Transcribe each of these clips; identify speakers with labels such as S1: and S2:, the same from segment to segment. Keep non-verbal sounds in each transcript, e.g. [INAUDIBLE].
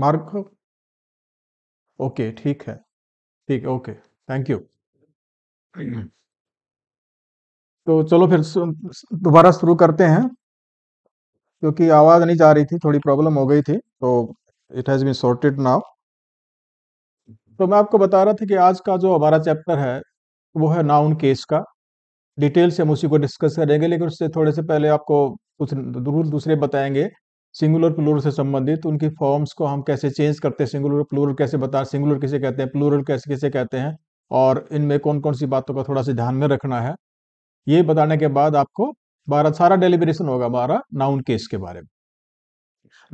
S1: Mark okay ठीक है ठीक ओके थैंक यू
S2: तो चलो फिर दोबारा शुरू
S1: करते हैं क्योंकि आवाज़ नहीं जा रही थी थोड़ी प्रॉब्लम हो गई थी तो it has been sorted now तो मैं आपको बता रहा था कि आज का जो हमारा चैप्टर है वो है नाउन केस का डिटेल से हम उसी को डिस्कस करेंगे लेकिन उससे थोड़े से पहले आपको कुछ दूर दूसरे बताएंगे सिंगुलर प्लूरल से संबंधित उनकी फॉर्म्स को हम कैसे चेंज करते हैं सिंगुलर प्लूरल कैसे बता सिंगुलर किसे कहते हैं प्लूरल कैसे किसे कहते हैं और इनमें कौन कौन सी बातों का थोड़ा सा ध्यान में रखना है ये बताने के बाद आपको बारह सारा डेलीबरेशन होगा बारह नाउन केस के बारे में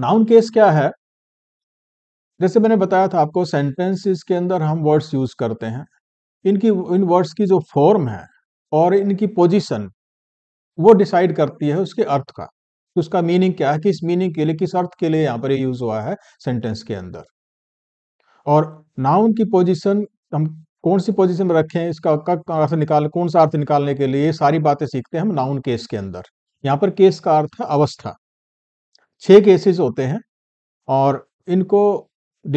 S1: नाउन केस क्या है जैसे मैंने बताया था आपको सेंटेंसेस के अंदर हम वर्ड्स यूज करते हैं इनकी इन वर्ड्स की जो फॉर्म है और इनकी पोजीशन वो डिसाइड करती है उसके अर्थ का तो उसका मीनिंग क्या है कि इस मीनिंग के लिए किस अर्थ के लिए यहाँ पर यूज हुआ है सेंटेंस के अंदर और नाउन की पोजिशन हम कौन सी पोजिशन में रखें इसका अर्थ निकाल कौन सा अर्थ निकालने के लिए सारी बातें सीखते हैं हम नाउन केस के अंदर यहाँ पर केस का अर्थ है अवस्था छह केसेस होते हैं और इनको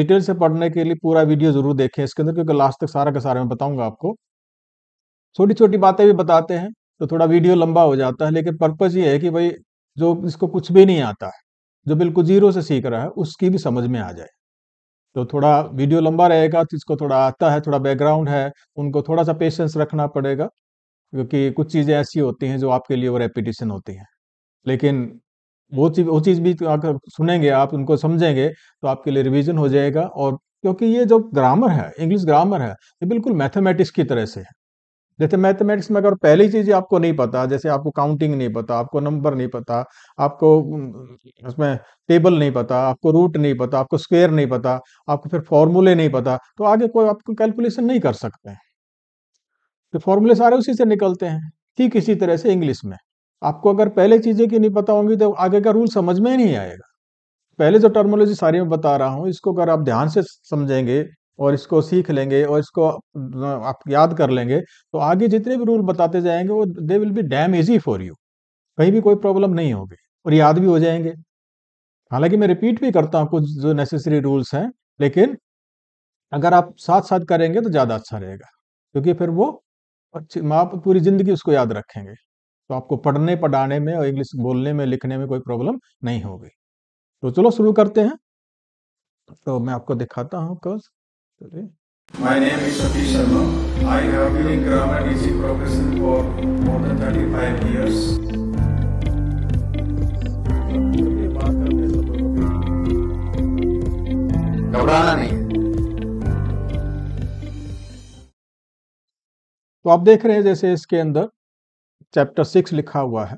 S1: डिटेल से पढ़ने के लिए पूरा वीडियो जरूर देखें इसके अंदर क्योंकि लास्ट तक सारा का सारा मैं बताऊंगा आपको छोटी छोटी बातें भी बताते हैं तो थोड़ा वीडियो लंबा हो जाता है लेकिन पर्पज़ ये है कि भाई जो इसको कुछ भी नहीं आता है जो बिल्कुल जीरो से सीख रहा है उसकी भी समझ में आ जाए तो थोड़ा वीडियो लंबा रहेगा जिसको तो थोड़ा आता है थोड़ा बैकग्राउंड है उनको थोड़ा सा पेशेंस रखना पड़ेगा क्योंकि कुछ चीज़ें ऐसी होती हैं जो आपके लिए वो रेपिटेशन होती हैं लेकिन वो चीज़ वो चीज़ भी अगर सुनेंगे आप उनको समझेंगे तो आपके लिए रिविजन हो जाएगा और क्योंकि ये जो ग्रामर है इंग्लिश ग्रामर है ये बिल्कुल मैथमेटिक्स की तरह से है जैसे मैथमेटिक्स में अगर पहली चीज आपको नहीं पता जैसे आपको काउंटिंग नहीं पता आपको नंबर नहीं पता आपको उसमें टेबल नहीं पता आपको रूट नहीं पता आपको स्क्वेयर नहीं पता आपको फिर फॉर्मूले नहीं पता तो आगे कोई आपको कैलकुलेशन नहीं कर सकते तो फॉर्मूले सारे उसी से निकलते हैं ठीक इसी तरह से इंग्लिश में आपको अगर पहले चीजें की नहीं पता होंगी तो आगे का रूल समझ में ही नहीं आएगा पहले जो टर्मोलॉजी सारी मैं बता रहा हूँ इसको अगर आप ध्यान से समझेंगे और इसको सीख लेंगे और इसको आप याद कर लेंगे तो आगे जितने भी रूल बताते जाएंगे वो they will be damn easy for you कहीं भी कोई प्रॉब्लम नहीं होगी और याद भी हो जाएंगे हालांकि मैं रिपीट भी करता हूँ कुछ जो नेसेसरी रूल्स हैं लेकिन अगर आप साथ साथ करेंगे तो ज़्यादा अच्छा रहेगा क्योंकि फिर वो अच्छी आप पूरी ज़िंदगी उसको याद रखेंगे तो आपको पढ़ने पढ़ाने में और इंग्लिश बोलने में लिखने में कोई प्रॉब्लम नहीं होगी तो चलो शुरू करते हैं तो मैं आपको दिखाता हूँ कॉज
S2: चलिए My name is Satish Sharma.
S1: I have been in grammar DC profession for more than 35 years.
S2: घबराना नहीं तो आप देख रहे हैं जैसे इसके अंदर चैप्टर सिक्स लिखा हुआ है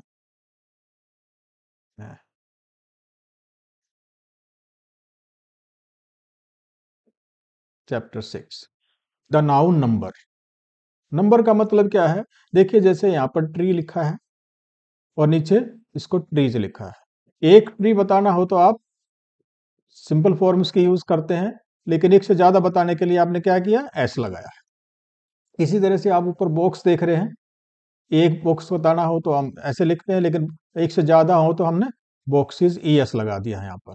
S2: chapter six the noun number
S1: number का मतलब क्या है देखिए जैसे यहां पर ट्री लिखा है और नीचे इसको ट्रीज लिखा है एक ट्री बताना हो तो आप सिंपल फॉर्म्स की यूज करते हैं लेकिन एक से ज्यादा बताने के लिए आपने क्या किया एस लगाया है इसी तरह से आप ऊपर बॉक्स देख रहे हैं एक बॉक्स बताना हो तो हम ऐसे लिखते हैं लेकिन एक से ज्यादा हो तो हमने बॉक्सेस ई एस लगा दिया है यहाँ पर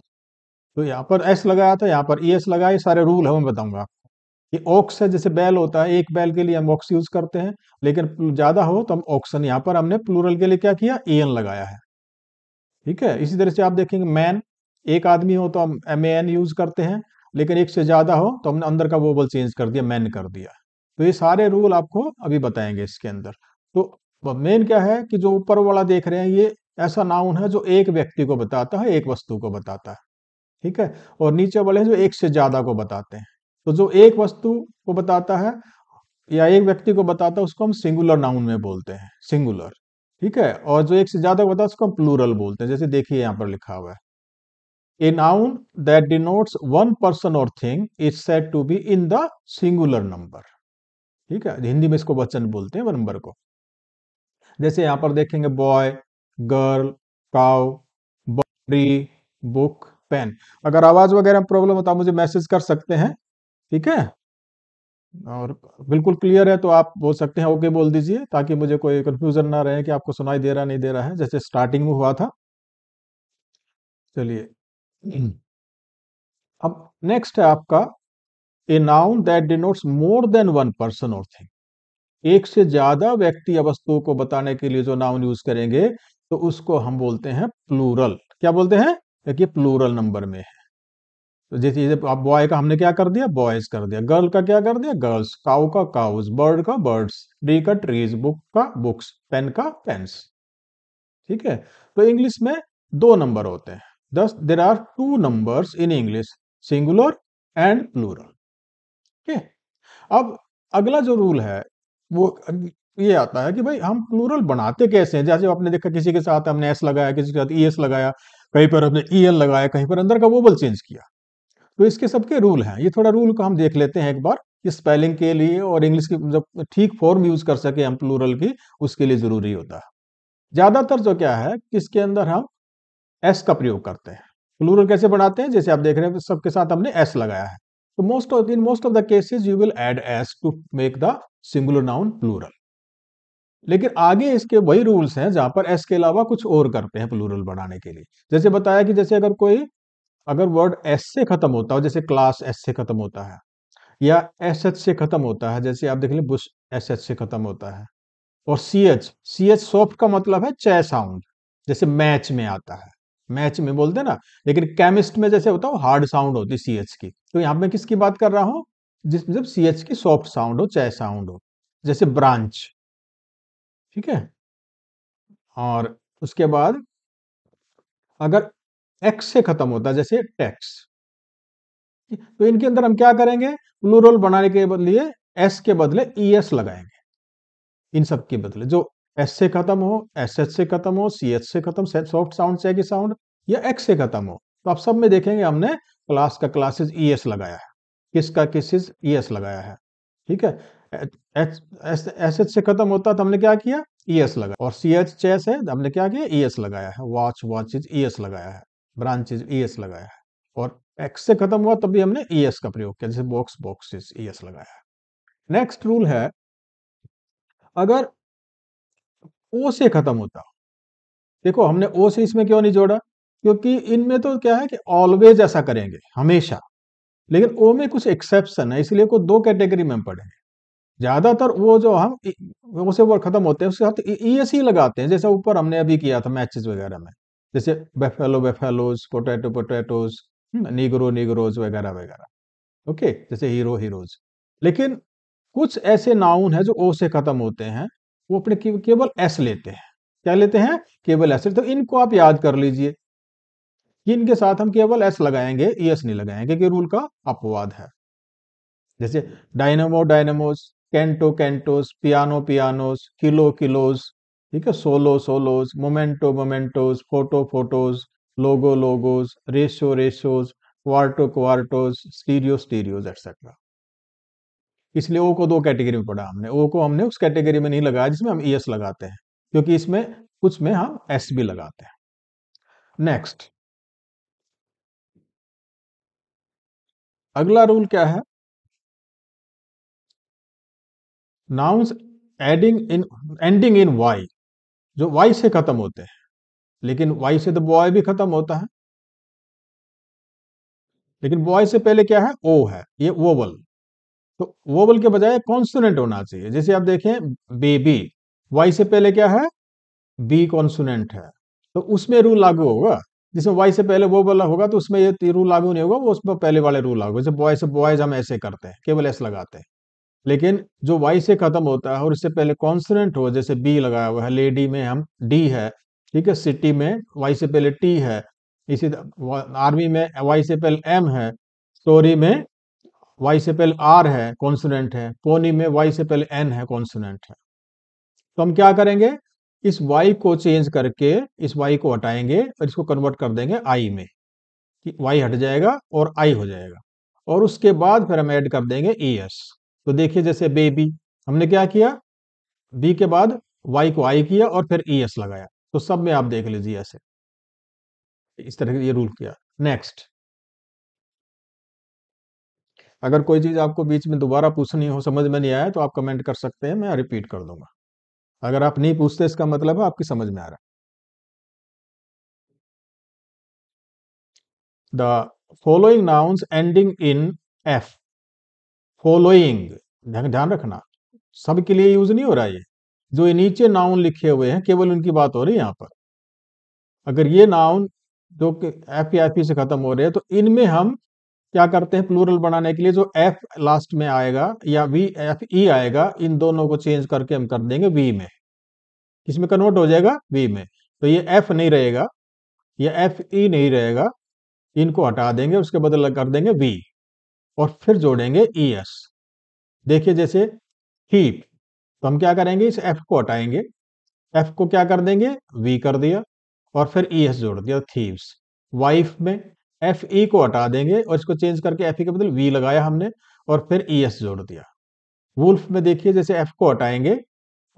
S1: तो यहाँ पर एस लगाया था यहाँ पर ई e एस लगाया सारे रूल है मैं बताऊंगा आपको ये ऑक्स है जैसे बैल होता है एक बैल के लिए हम ऑक्स यूज करते हैं लेकिन ज्यादा हो तो हम ऑक्सन यहाँ पर हमने प्लूरल के लिए क्या किया ए एन लगाया है ठीक है इसी तरह से आप देखेंगे मैन एक आदमी हो तो हम एम ए एन यूज करते हैं लेकिन एक से ज्यादा हो तो हमने अंदर का वोबल चेंज कर दिया मैन कर दिया तो ये सारे रूल आपको अभी बताएंगे इसके अंदर तो मेन क्या है कि जो ऊपर वाला देख रहे हैं ये ऐसा नाउन है जो एक व्यक्ति को बताता है एक वस्तु को बताता है ठीक है और नीचे वाले हैं जो एक से ज्यादा को बताते हैं तो जो एक वस्तु को बताता है या एक व्यक्ति को बताता है उसको हम सिंगुलर नाउन में बोलते हैं सिंगुलर ठीक है और जो एक से ज्यादा को बताता है उसको हम प्लूरल बोलते हैं जैसे देखिए यहाँ पर लिखा हुआ है a noun that denotes one person or thing is set to be in the singular number ठीक है हिंदी में इसको वचन बोलते हैं नंबर को जैसे यहाँ पर देखेंगे boy girl cow body book pen अगर आवाज वगैरह में प्रॉब्लम हो तो आप मुझे मैसेज कर सकते हैं ठीक है और बिल्कुल क्लियर है तो आप बोल सकते हैं ओके बोल दीजिए ताकि मुझे कोई कंफ्यूजन ना रहे कि आपको सुनाई दे रहा नहीं दे रहा है जैसे स्टार्टिंग में हुआ था चलिए अब नेक्स्ट है आपका a noun that denotes more than one person or thing एक से ज्यादा व्यक्ति या वस्तुओं को बताने के लिए जो नाउन यूज करेंगे तो उसको हम बोलते हैं प्लूरल क्या बोलते हैं देखिए प्लूरल नंबर में है तो जैसे जैसे आप बॉय का हमने क्या कर दिया बॉयज कर दिया गर्ल का क्या कर दिया गर्ल्स काउ का काउस बर्ड का बर्ड्स ट्री का ट्रीज बुक का बुक्स पेन का पेन्स ठीक है तो इंग्लिश में दो नंबर होते हैं दस there are two number in English singular and plural ठीक अब अगला जो रूल है वो ये आता है कि भाई हम प्लूरल बनाते कैसे हैं जैसे आपने देखा किसी के साथ हमने एस लगाया किसी के साथ ई e एस लगाया कहीं पर हमने ई लगाया कहीं पर अंदर का वोबल चेंज किया तो इसके सबके रूल हैं ये थोड़ा रूल को हम देख लेते हैं एक बार कि स्पेलिंग के लिए और इंग्लिश की जब ठीक फॉर्म यूज कर सके हम प्लूरल की उसके लिए जरूरी होता है ज्यादातर जो क्या है इसके अंदर हम एस का प्रयोग करते हैं प्लूरल कैसे बनाते हैं जैसे आप देख रहे हैं सबके साथ हमने एस लगाया है तो most of in most of the cases you will add S to make the singular noun plural लेकिन आगे इसके वही रूल्स हैं जहां पर एस के अलावा कुछ और करते हैं प्लूरल बनाने के लिए जैसे बताया कि जैसे अगर कोई अगर वर्ड एस से खत्म होता हो जैसे क्लास एस से खत्म होता है या एस एच से खत्म होता है जैसे आप देख लें बुश एस एच से खत्म होता है और C H C H soft का मतलब है चय साउंड जैसे मैच में आता है मैच में बोलते ना लेकिन केमिस्ट में जैसे होता है हार्ड साउंड होती सी एच की तो यहां मैं किसकी बात कर रहा हूं जिस जब सी एच की सॉफ्ट साउंड हो चे साउंड हो
S2: जैसे ब्रांच ठीक है और उसके बाद अगर एक्स से खत्म होता है जैसे टैक्स
S1: तो इनके अंदर हम क्या करेंगे प्लूरल बनाने के बदले एस के बदले ई एस लगाएंगे इन सब के बदले जो एस से खत्म हो एस एच से खत्म हो सी एच से खत्म सॉफ्ट साउंड से साउंड या एक्स से खत्म हो तो आप सब में देखेंगे हमने क्लास का क्लासेस ई एस लगाया है किसका किसिस ई एस लगाया है ठीक है एच एस एच से खत्म होता तो हमने क्या किया ई e एस लगाया और सी एच चेस है तो हमने क्या किया ई e एस लगाया है watch watch is E S लगाया है ब्रांच इज ई एस लगाया है और एक्स से खत्म हुआ तभी हमने ई e एस का प्रयोग किया जैसे बॉक्स इज ई एस लगाया है नेक्स्ट रूल है अगर ओ से खत्म होता देखो हमने ओ से इसमें क्यों नहीं जोड़ा क्योंकि इनमें तो क्या है कि ऑलवेज ऐसा करेंगे हमेशा लेकिन ओ में कुछ एक्सेप्शन है इसलिए को दो कैटेगरी में हम पढ़ेंगे ज़्यादातर वो जो हम उसे वो खत्म होते हैं उसके साथ ई एस ही लगाते हैं जैसे ऊपर हमने अभी किया था मैचेस वगैरह में जैसे buffalo buffaloes potato potatoes negro negroes वगैरह वगैरह ओके जैसे हीरो हीरोज लेकिन कुछ ऐसे नाउन है जो ओ से खत्म होते हैं वो अपने केवल एस लेते हैं क्या लेते हैं केवल एस तो इनको आप याद कर लीजिए इनके साथ हम केवल एस लगाएंगे ई e एस नहीं लगाएंगे कि रूल का अपवाद है जैसे dynamo dynamos canto cantos piano pianos kilo kilos ठीक है solo solos memento mementos photo photos logo logos ratio ratios quarto quartos stereo stereos etcetera इसलिए ओ को दो कैटेगरी में पढ़ा हमने ओ को हमने उस कैटेगरी में नहीं लगाया जिसमें हम ई e एस लगाते हैं क्योंकि इसमें कुछ में हम एस भी लगाते हैं
S2: नेक्स्ट अगला रूल क्या है nouns ending in ending in Y जो वाई से खत्म होते हैं
S1: लेकिन वाई से तो बॉय भी खत्म होता है लेकिन बॉय से पहले क्या है ओ है ये वोवल तो वोवल के बजाय कॉन्सोनेंट होना चाहिए जैसे आप देखें बेबी वाई से पहले क्या है बी कॉन्सोनेंट है तो उसमें रूल लागू होगा जिसमें वाई से पहले वो वाला होगा तो उसमें ये रूल लागू नहीं होगा वो उसमें पहले वाले रूल लागू जैसे बॉय से बॉयज हम ऐसे करते हैं केवल ऐसे लगाते हैं लेकिन जो वाई से खत्म होता है और इससे पहले कॉन्सनेंट हो जैसे बी लगाया हुआ है लेडी में हम डी है ठीक है सिटी में वाई से पहले टी है इसी आर्मी में वाई से पहले एम है स्टोरी में वाई से पहले आर है कॉन्सनेंट है पोनी में वाई से पहले एन है कॉन्सनेंट है तो हम क्या करेंगे इस वाई को चेंज करके इस वाई को हटाएंगे और इसको कन्वर्ट कर देंगे आई में वाई हट जाएगा और आई हो जाएगा और उसके बाद फिर हम ऐड कर देंगे ई e एस तो देखिए जैसे बेबी हमने क्या किया बी के बाद वाई को आई किया और फिर ई एस लगाया तो सब में आप देख लीजिए ऐसे इस तरह ये रूल किया नेक्स्ट अगर कोई चीज आपको बीच में दोबारा पूछनी हो समझ में नहीं आया तो आप कमेंट कर सकते
S2: हैं मैं रिपीट कर दूंगा अगर आप नहीं पूछते इसका मतलब है आपकी समझ में आ रहा the following nouns ending in F following ध्यान रखना सबके
S1: लिए यूज नहीं हो रहा ये जो ये नीचे नाउन लिखे हुए हैं केवल उनकी बात हो रही है यहाँ पर अगर ये नाउन जो एफ या एफ से खत्म हो रहे हैं तो इनमें हम क्या करते हैं प्लूरल बनाने के लिए जो एफ लास्ट में आएगा या वी एफ ई आएगा इन दोनों को चेंज करके हम कर देंगे वी में इसमें कन्वर्ट हो जाएगा वी में तो ये एफ नहीं रहेगा ये एफ ई e नहीं रहेगा इनको हटा देंगे उसके बदल कर देंगे वी और फिर जोड़ेंगे ई e एस देखिए जैसे हीप तो हम क्या करेंगे इस एफ को हटाएंगे एफ को क्या कर देंगे वी कर दिया और फिर ई e एस जोड़ दिया थीव्स वाइफ में एफ ई e को हटा देंगे और इसको चेंज करके एफ ई के बदले वी लगाया हमने और फिर ई एस जोड़ दिया वुल्फ में देखिए जैसे एफ को हटाएंगे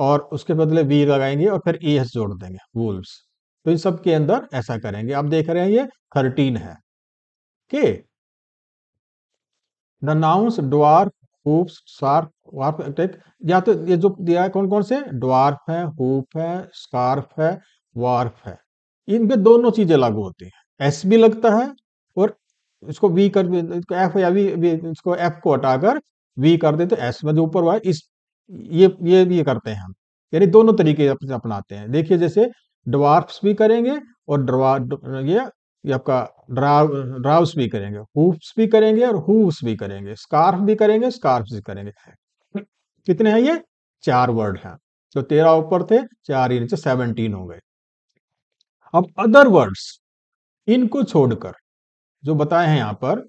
S1: और उसके बदले वी लगाएंगे और फिर ई एस जोड़ देंगे वुल्फ्स तो इन सब के अंदर ऐसा करेंगे आप देख रहे हैं ये थर्टीन है के the nouns dwarf hoofs scarf wharf type या तो ये जो दिया है कौन कौन से डॉर्फ है हुप है स्कार्फ है वार्फ है इनपे दोनों चीजें लागू होती हैं एस भी लगता है और इसको वी कर इसको एफ या वी, वी इसको एफ को हटाकर वी कर देते एस में जो ऊपर हुआ इस ये ये भी करते हैं हम यानी दोनों तरीके अपनाते हैं देखिए जैसे डवार्फ्स भी करेंगे और ये ये आपका ड्राव हाँ, ड्राउस हाँ, हाँ। भी करेंगे हुप्स भी करेंगे और हुप्स भी करेंगे स्कार्फ भी करेंगे स्कार्फ भी करेंगे कितने हैं ये चार वर्ड हैं तो तेरह ऊपर थे चार ही नीचे सेवनटीन हो गए अब अदर वर्ड्स इनको छोड़कर जो बताए हैं यहाँ पर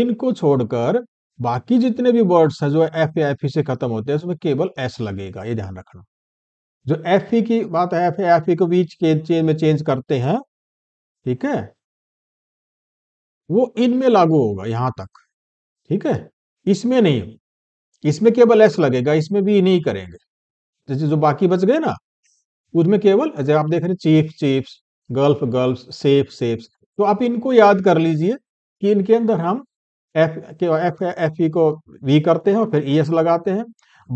S1: इनको छोड़कर बाकी जितने भी वर्ड्स हैं जो एफ या एफ e से खत्म होते हैं उसमें केवल एस लगेगा ये ध्यान रखना जो एफ e की बात है एफ एफ e, को बीच के चेंज में चेंज करते हैं ठीक है वो इनमें लागू होगा यहां तक ठीक है इसमें नहीं इसमें केवल एस लगेगा इसमें भी नहीं करेंगे जैसे जो बाकी बच गए ना उसमें केवल जैसे आप देख रहे chief chiefs gulf gulf safe safes तो आप इनको याद कर लीजिए कि इनके अंदर हम एफ के एफ एफ ई को वी करते हैं और फिर ई e एस लगाते हैं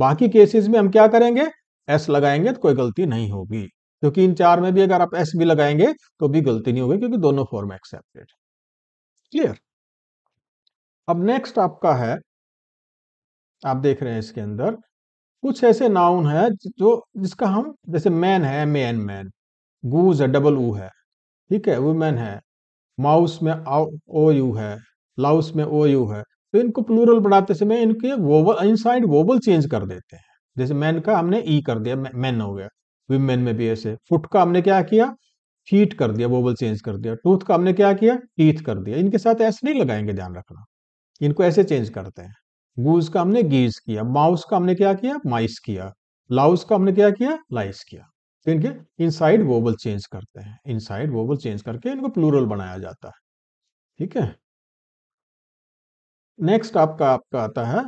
S1: बाकी केसेस में हम क्या करेंगे एस लगाएंगे तो कोई गलती नहीं होगी क्योंकि इन चार में भी अगर आप एस भी लगाएंगे तो भी गलती नहीं होगी क्योंकि दोनों फॉर्म एक्सेप्टेड क्लियर अब नेक्स्ट आपका है आप देख रहे हैं इसके अंदर कुछ ऐसे नाउन है जो जिसका हम जैसे मैन है एम एन मैन गूज है डबल ऊ है ठीक है वुमेन है माउस में ओ यू है लाउस में ओ यू है तो इनको प्लूरल बनाते समय इनके वोवल इनसाइड वोवल चेंज कर देते हैं जैसे मैन का हमने ई कर दिया मैन हो गया विमेन में भी ऐसे फुट का हमने क्या किया चीट कर दिया वोबल चेंज कर दिया टूथ का हमने क्या किया टीथ कर दिया इनके साथ ऐसे नहीं लगाएंगे ध्यान रखना इनको ऐसे चेंज करते हैं गूज का हमने गीज किया माउस का हमने क्या किया माइस किया लाउस का हमने क्या किया लाइस किया तो इनके इनसाइड वोबल चेंज करते हैं इनसाइड वोबल चेंज करके इनको प्लूरल बनाया जाता है ठीक है नेक्स्ट आपका आपका आता है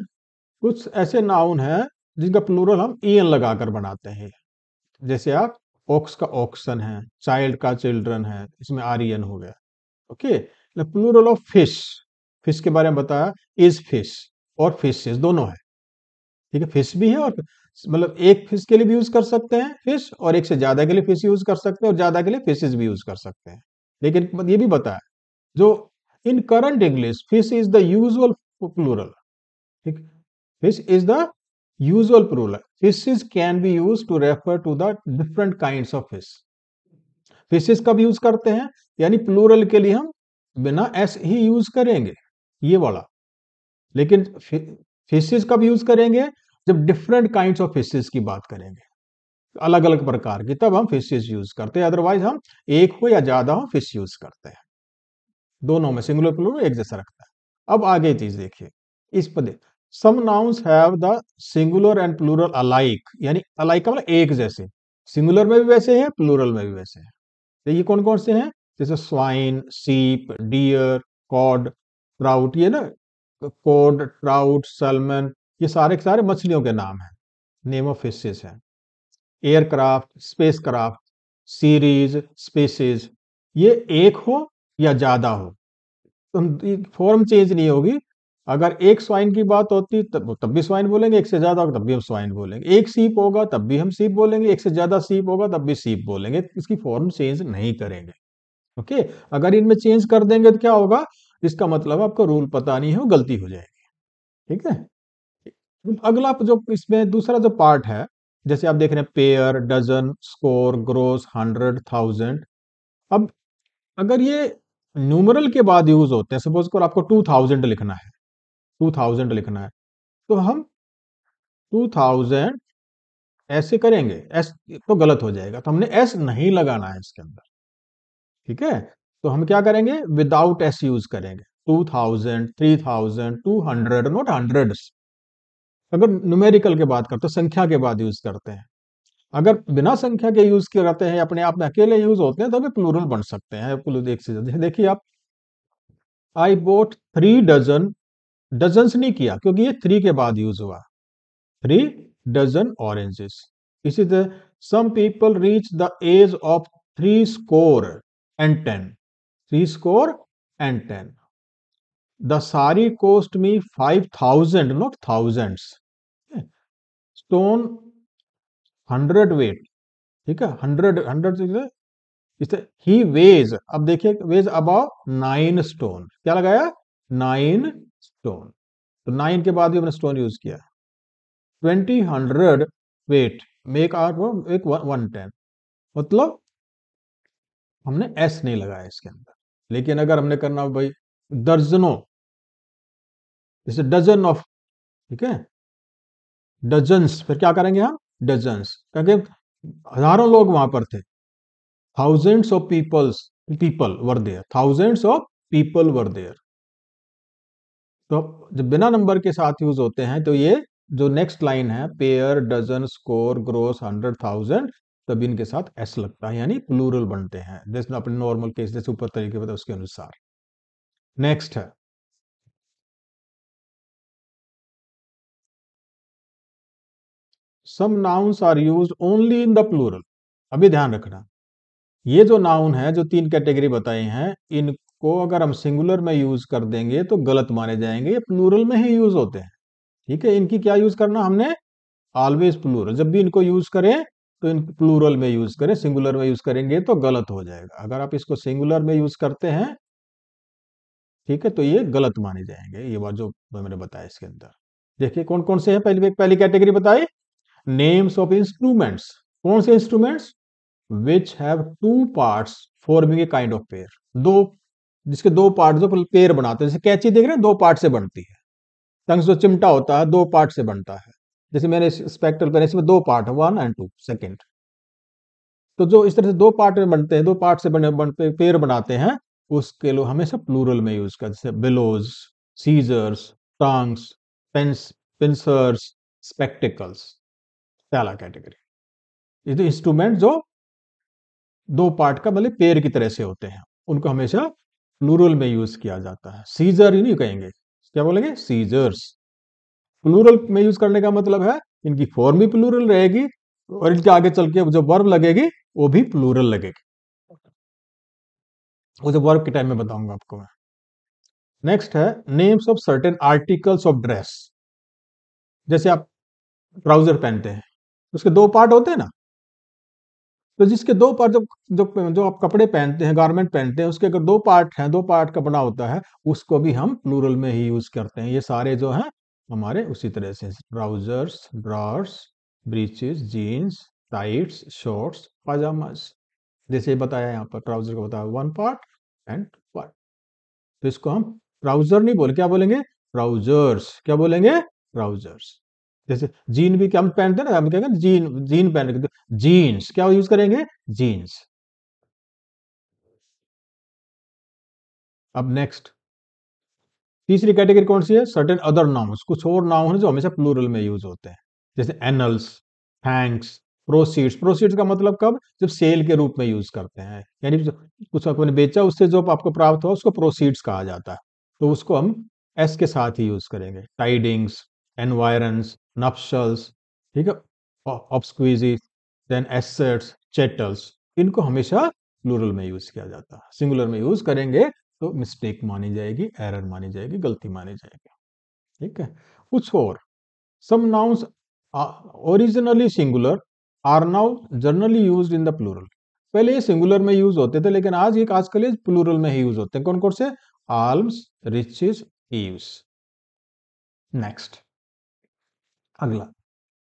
S1: कुछ ऐसे नाउन है जिनका प्लूरल हम ई एन लगाकर बनाते हैं जैसे आप ऑक्स का ऑक्सन है चाइल्ड का चिल्ड्रन है इसमें आर्यन हो गया okay plural of fish fish के बारे में बताया इज फिश और फिशेज दोनों है ठीक है फिश भी है और मतलब एक फिश के लिए भी यूज कर सकते हैं फिश और एक से ज्यादा के लिए फिश यूज कर सकते हैं और ज्यादा के लिए फिशेज भी यूज कर सकते हैं लेकिन मतलब ये भी बताया जो in current English fish is the usual plural ठीक fish is the usual plural. Fishes can be used to refer to the different kinds of fish. fishes कब use करते हैं यानी plural के लिए हम बिना s ही use करेंगे ये वाला लेकिन fishes कब use करेंगे जब different kinds of fishes की बात करेंगे अलग अलग प्रकार की तब हम फिशेस यूज करते हैं अदरवाइज हम एक हो या ज्यादा हो फिश यूज करते हैं दोनों में सिंगुलर प्लूरल एक जैसा रखता है अब आगे चीज देखिए इस पर some nouns have the singular and plural alike यानी अलाइक का मतलब एक जैसे सिंगुलर में भी वैसे हैं प्लूरल में भी वैसे हैं तो ये कौन कौन से हैं जैसे स्वाइन सीप डियर कॉड ट्राउट ये ना कोड ट्राउट सलमन ये सारे के सारे मछलियों के नाम हैं नेम ऑफ फिशेज हैं aircraft spacecraft series species ये एक हो या ज़्यादा हो तो फॉर्म चेंज नहीं होगी अगर एक स्वाइन की बात होती तब तब भी स्वाइन बोलेंगे एक से ज्यादा होगा तब भी हम स्वाइन बोलेंगे एक सीप होगा तब भी हम सीप बोलेंगे एक से ज्यादा सीप होगा तब भी सीप बोलेंगे इसकी फॉर्म चेंज नहीं करेंगे ओके अगर इनमें चेंज कर देंगे तो क्या होगा इसका मतलब आपको रूल पता नहीं है वो गलती हो जाएगी ठीक है अगला जो इसमें दूसरा जो पार्ट है जैसे आप देख रहे हैं pair dozen score gross hundred thousand अब अगर ये न्यूमरल के बाद यूज होते हैं सपोज कर आपको टू थाउजेंड लिखना है टू थाउजेंड लिखना है तो हम टू थाउजेंड ऐसे करेंगे एस तो गलत हो जाएगा तो हमने एस नहीं लगाना है इसके अंदर ठीक है तो हम क्या करेंगे विदाउट एस यूज करेंगे two thousand three thousand two hundred not hundred अगर न्यूमेरिकल के बात करते संख्या के बाद यूज करते हैं अगर बिना संख्या के यूज किए रहते हैं अपने आप में अकेले यूज होते हैं तो तभी प्लूरल बन सकते हैं देखिए आप I bought three dozen dozen नहीं किया क्योंकि ये थ्री के बाद यूज हुआ थ्री डजन ऑरेंजेस इसी तरह some people reach the age of three score and ten three score and ten the sari cost me five thousand not thousand stone hundred weight ठीक है हंड्रेड हंड्रेड इसे ही veg अब देखिए veg about nine stone क्या लगाया nine stone तो nine के बाद भी हमने स्टोन यूज किया twenty hundred weight make are एक वन टेन मतलब हमने एस नहीं लगाया इसके अंदर लेकिन अगर हमने करना भाई दर्जनों जैसे डजन ऑफ ठीक है डजन्स फिर क्या करेंगे हम डजन्स क्योंकि हजारों लोग वहां पर थे thousands of peoples people were there thousands of people were there तो जब बिना नंबर के साथ यूज होते हैं तो ये जो नेक्स्ट लाइन है pair dozen score gross hundred thousand तब इनके साथ एस लगता है यानी प्लूरल बनते हैं जैसे अपने
S2: नॉर्मल केस जैसे ऊपर तरीके बताए उसके अनुसार नेक्स्ट है some nouns are use only in the plural अभी ध्यान रखना ये जो नाउन है जो
S1: तीन कैटेगरी बताए हैं इन को अगर हम सिंगुलर में यूज कर देंगे तो गलत माने जाएंगे ये प्लूरल में ही यूज होते हैं ठीक है इनकी क्या यूज करना हमने ऑलवेज प्लूरल जब भी इनको यूज करें तो इन प्लूरल में यूज करें सिंगुलर में यूज करेंगे तो गलत हो जाएगा अगर आप इसको सिंगुलर में यूज करते हैं ठीक है तो ये गलत माने जाएंगे ये बात जो मैंने बताया इसके अंदर देखिए कौन कौन से हैं पहली पहली कैटेगरी बताई नेम्स ऑफ इंस्ट्रूमेंट्स कौन से instruments which have two parts forming a kind of pair दो जिसके दो पार्ट जो पेयर बनाते हैं जैसे कैची देख रहे हैं दो पार्ट से बनती है टंग जो चिमटा होता है दो पार्ट से बनता है जैसे मैंने स्पेक्ट्रल पेन इसमें दो पार्ट है वन एंड टू सेकेंड तो जो इस तरह से दो पार्ट में बनते हैं दो पार्ट से बने बनते पेयर बनाते हैं उसके लोग हमेशा प्लूरल में यूज करते जैसे bellows scissors tongs pens pincers spectacles पहला कैटेगरी ये तो इंस्ट्रूमेंट जो दो पार्ट का मतलब पेयर की तरह से होते हैं उनको हमेशा फ्लूरल में यूज किया जाता है सीजर ही नहीं कहेंगे क्या बोलेंगे सीजर्स प्लूरल में यूज करने का मतलब है इनकी फॉर्म भी प्लूरल रहेगी और इनके आगे चल के जो वर्ब लगेगी वो भी प्लूरल लगेगी वो जो वर्ब के टाइम में बताऊंगा आपको मैं नेक्स्ट है names of certain articles of dress जैसे आप ट्राउजर पहनते हैं उसके दो पार्ट होते हैं ना तो जिसके दो पार्ट जो जो जो आप कपड़े पहनते हैं गारमेंट पहनते हैं उसके अगर दो पार्ट हैं दो पार्ट का बना होता है उसको भी हम प्लूरल में ही यूज करते हैं ये सारे जो हैं हमारे उसी तरह से trousers drawers breeches jeans tights shorts pyjamas जैसे बताया यहाँ पर ट्राउजर का बताया वन पार्ट एंड पार्ट तो इसको हम ट्राउजर नहीं बोले क्या बोलेंगे ट्राउजर्स क्या बोलेंगे ट्राउजर्स जैसे जीन भी क्या हम पहनते हैं ना हम कहेंगे
S2: जीन जीन पहन तो जीन्स क्या यूज करेंगे जीन्स अब नेक्स्ट तीसरी कैटेगरी कौन
S1: सी है सर्टेन अदर नाउन्स कुछ और नाउन है जो हमेशा प्लूरल में यूज होते हैं जैसे एनल्स थैंक्स प्रोसीड्स प्रोसीड्स का मतलब कब जब सेल के रूप में यूज करते हैं यानी कुछ आपने बेचा उससे जो आपको प्राप्त हुआ उसको प्रोसीड्स कहा जाता है तो उसको हम एस के साथ ही यूज करेंगे टाइडिंग्स एनवायरन्स नप्शल्स ठीक है ऑब्सक्विजी देन एसेट्स चेटल्स इनको हमेशा प्लूरल में यूज किया जाता है सिंगुलर में यूज करेंगे तो मिस्टेक मानी जाएगी एरर मानी जाएगी गलती मानी जाएगी ठीक है कुछ और some nouns originally singular are now generally use in the plural पहले ये सिंगुलर में यूज होते थे लेकिन आज ये आजकल ये प्लूरल में ही यूज होते हैं कौन कौन से आल्म्स रिचिस ईव्स नेक्स्ट अगला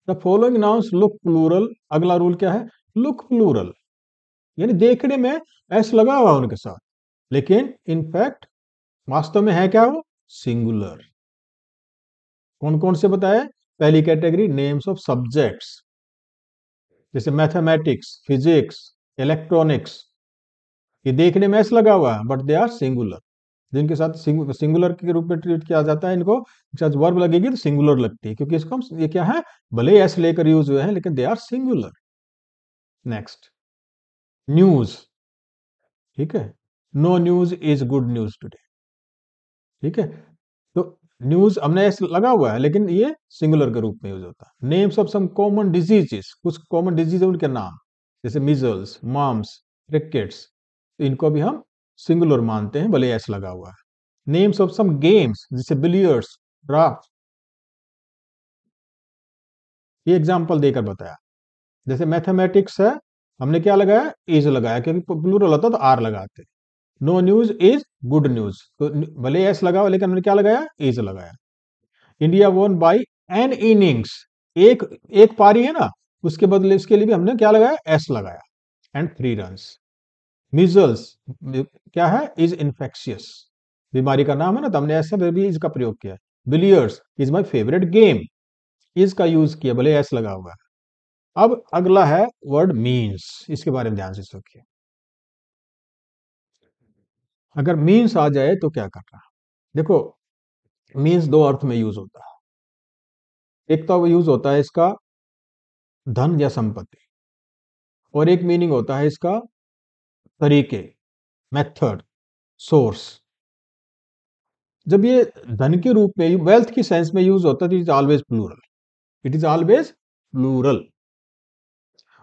S1: the following nouns look plural अगला रूल क्या है लुक प्लूरल यानी देखने में एस लगा हुआ उनके साथ लेकिन इनफैक्ट वास्तव में है क्या वो सिंगुलर कौन कौन से बताए पहली कैटेगरी नेम्स ऑफ सब्जेक्ट्स जैसे मैथमेटिक्स फिजिक्स इलेक्ट्रॉनिक्स ये देखने में एस लगा हुआ है बट दे आर सिंगुलर जिनके साथ सिंगुलर के रूप में ट्रीट किया जाता है इनको साथ वर्ब लगेगी तो सिंगुलर लगती है क्योंकि इसको हम ये क्या है भले ही एस लेकर यूज हुए हैं लेकिन they
S2: are singular next news ठीक है no news is good news today ठीक है तो
S1: न्यूज हमने ऐसे लगा हुआ है लेकिन ये सिंगुलर के रूप में यूज होता है names of some common diseases कुछ कॉमन डिजीज है उनके नाम जैसे मिजल्स मॉम्स रिकेट्स तो इनको भी हम सिंगुलर मानते हैं भले एस लगा हुआ है नेम्स ऑफ सम गेम्स जिसे बिलियर्स ड्राफ्ट ये एग्जाम्पल देकर बताया जैसे मैथमेटिक्स है हमने क्या लगाया इज लगाया क्योंकि प्लूरल होता तो आर लगाते no news is good news तो भले एस लगा लेकिन हमने क्या लगाया इज लगाया इंडिया वोन बाई एन इनिंग्स एक एक पारी है ना उसके बदले उसके लिए भी हमने क्या लगाया एस लगाया एंड थ्री रन्स मिजल्स क्या है इज इन्फेक्शियस बीमारी का नाम है ना तो हमने ऐसे भी इसका प्रयोग किया billiards is my favourite game इसका यूज किया भले ऐसा लगा हुआ है अब अगला है वर्ड मीन्स इसके बारे में ध्यान से सोखिए अगर मीन्स आ जाए तो क्या करना देखो मीन्स
S2: दो अर्थ में यूज होता है एक तो यूज होता है इसका धन या संपत्ति और एक मीनिंग होता है इसका तरीके
S1: मेथड सोर्स जब ये धन के रूप में वेल्थ की सेंस में यूज होता है तो it is always plural it is always plural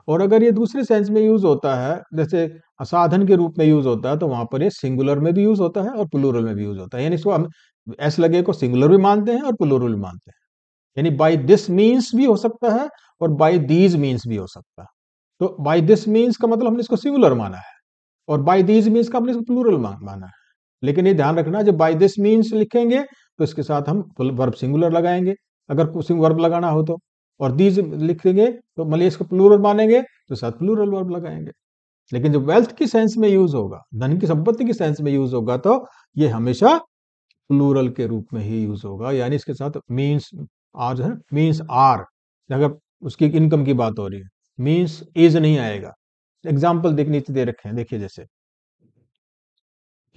S1: और अगर ये दूसरे सेंस में यूज होता है जैसे असाधन के रूप में यूज होता है तो वहां पर ये सिंगुलर में भी यूज होता है और प्लूरल में भी यूज होता है यानी इसको हम एस लगे को सिंगुलर भी मानते हैं और प्लूरल भी मानते हैं यानी बाय दिस मीन्स भी हो सकता है और बाय दीज मीन्स भी हो सकता है तो बाय दिस मीन्स का मतलब हमने इसको सिंगुलर माना है और बाई दीज मीन्स का हमने प्लूरल माना है लेकिन ये ध्यान रखना जब बाई दिस मीन्स लिखेंगे तो इसके साथ हम वर्ब सिंगुलर लगाएंगे अगर वर्ब लगाना हो तो और दीज लिखेंगे तो मलिए मतलब इसको प्लूरल मानेंगे तो साथ प्लूरल वर्ब लगाएंगे लेकिन जब वेल्थ की सेंस में यूज होगा धन की संपत्ति की सेंस में यूज होगा तो ये हमेशा प्लूरल के रूप में ही यूज होगा यानी इसके साथ मीन्स आर जो है मीन्स आर अगर उसकी इनकम की बात हो रही है मीन्स इज नहीं आएगा एग्जाम्पल देखने नीचे दे रखे हैं देखिए जैसे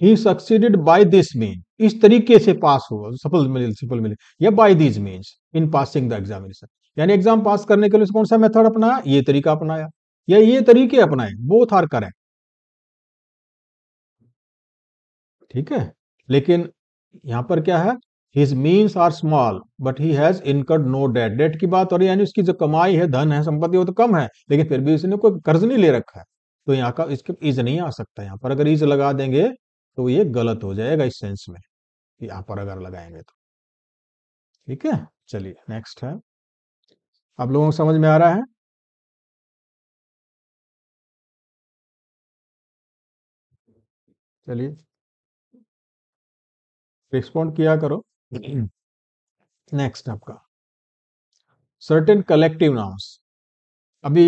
S1: he succeeded by this mean इस तरीके से पास हुआ सफल मिले सफल मिले या by this means in passing the examination यानी एग्जाम पास करने के लिए कौन सा मेथड अपनाया
S2: ये तरीका अपनाया या ये तरीके अपनाए बोथ आर करें ठीक है लेकिन यहां पर क्या है his means
S1: are small but he has incurred no debt debt की बात हो रही है यानी उसकी जो कमाई है धन है संपत्ति वो तो कम है लेकिन फिर भी उसने कोई कर्ज नहीं ले रखा है तो यहाँ का इसके इज नहीं आ सकता यहाँ पर अगर इज लगा देंगे तो ये गलत हो जाएगा इस सेंस में यहाँ पर अगर लगाएंगे तो
S2: ठीक है चलिए नेक्स्ट है आप लोगों को समझ में आ रहा है चलिए रिस्पॉन्ड किया करो नेक्स्ट [CLEARS THROAT] आपका सर्टेन कलेक्टिव नाउंस
S1: अभी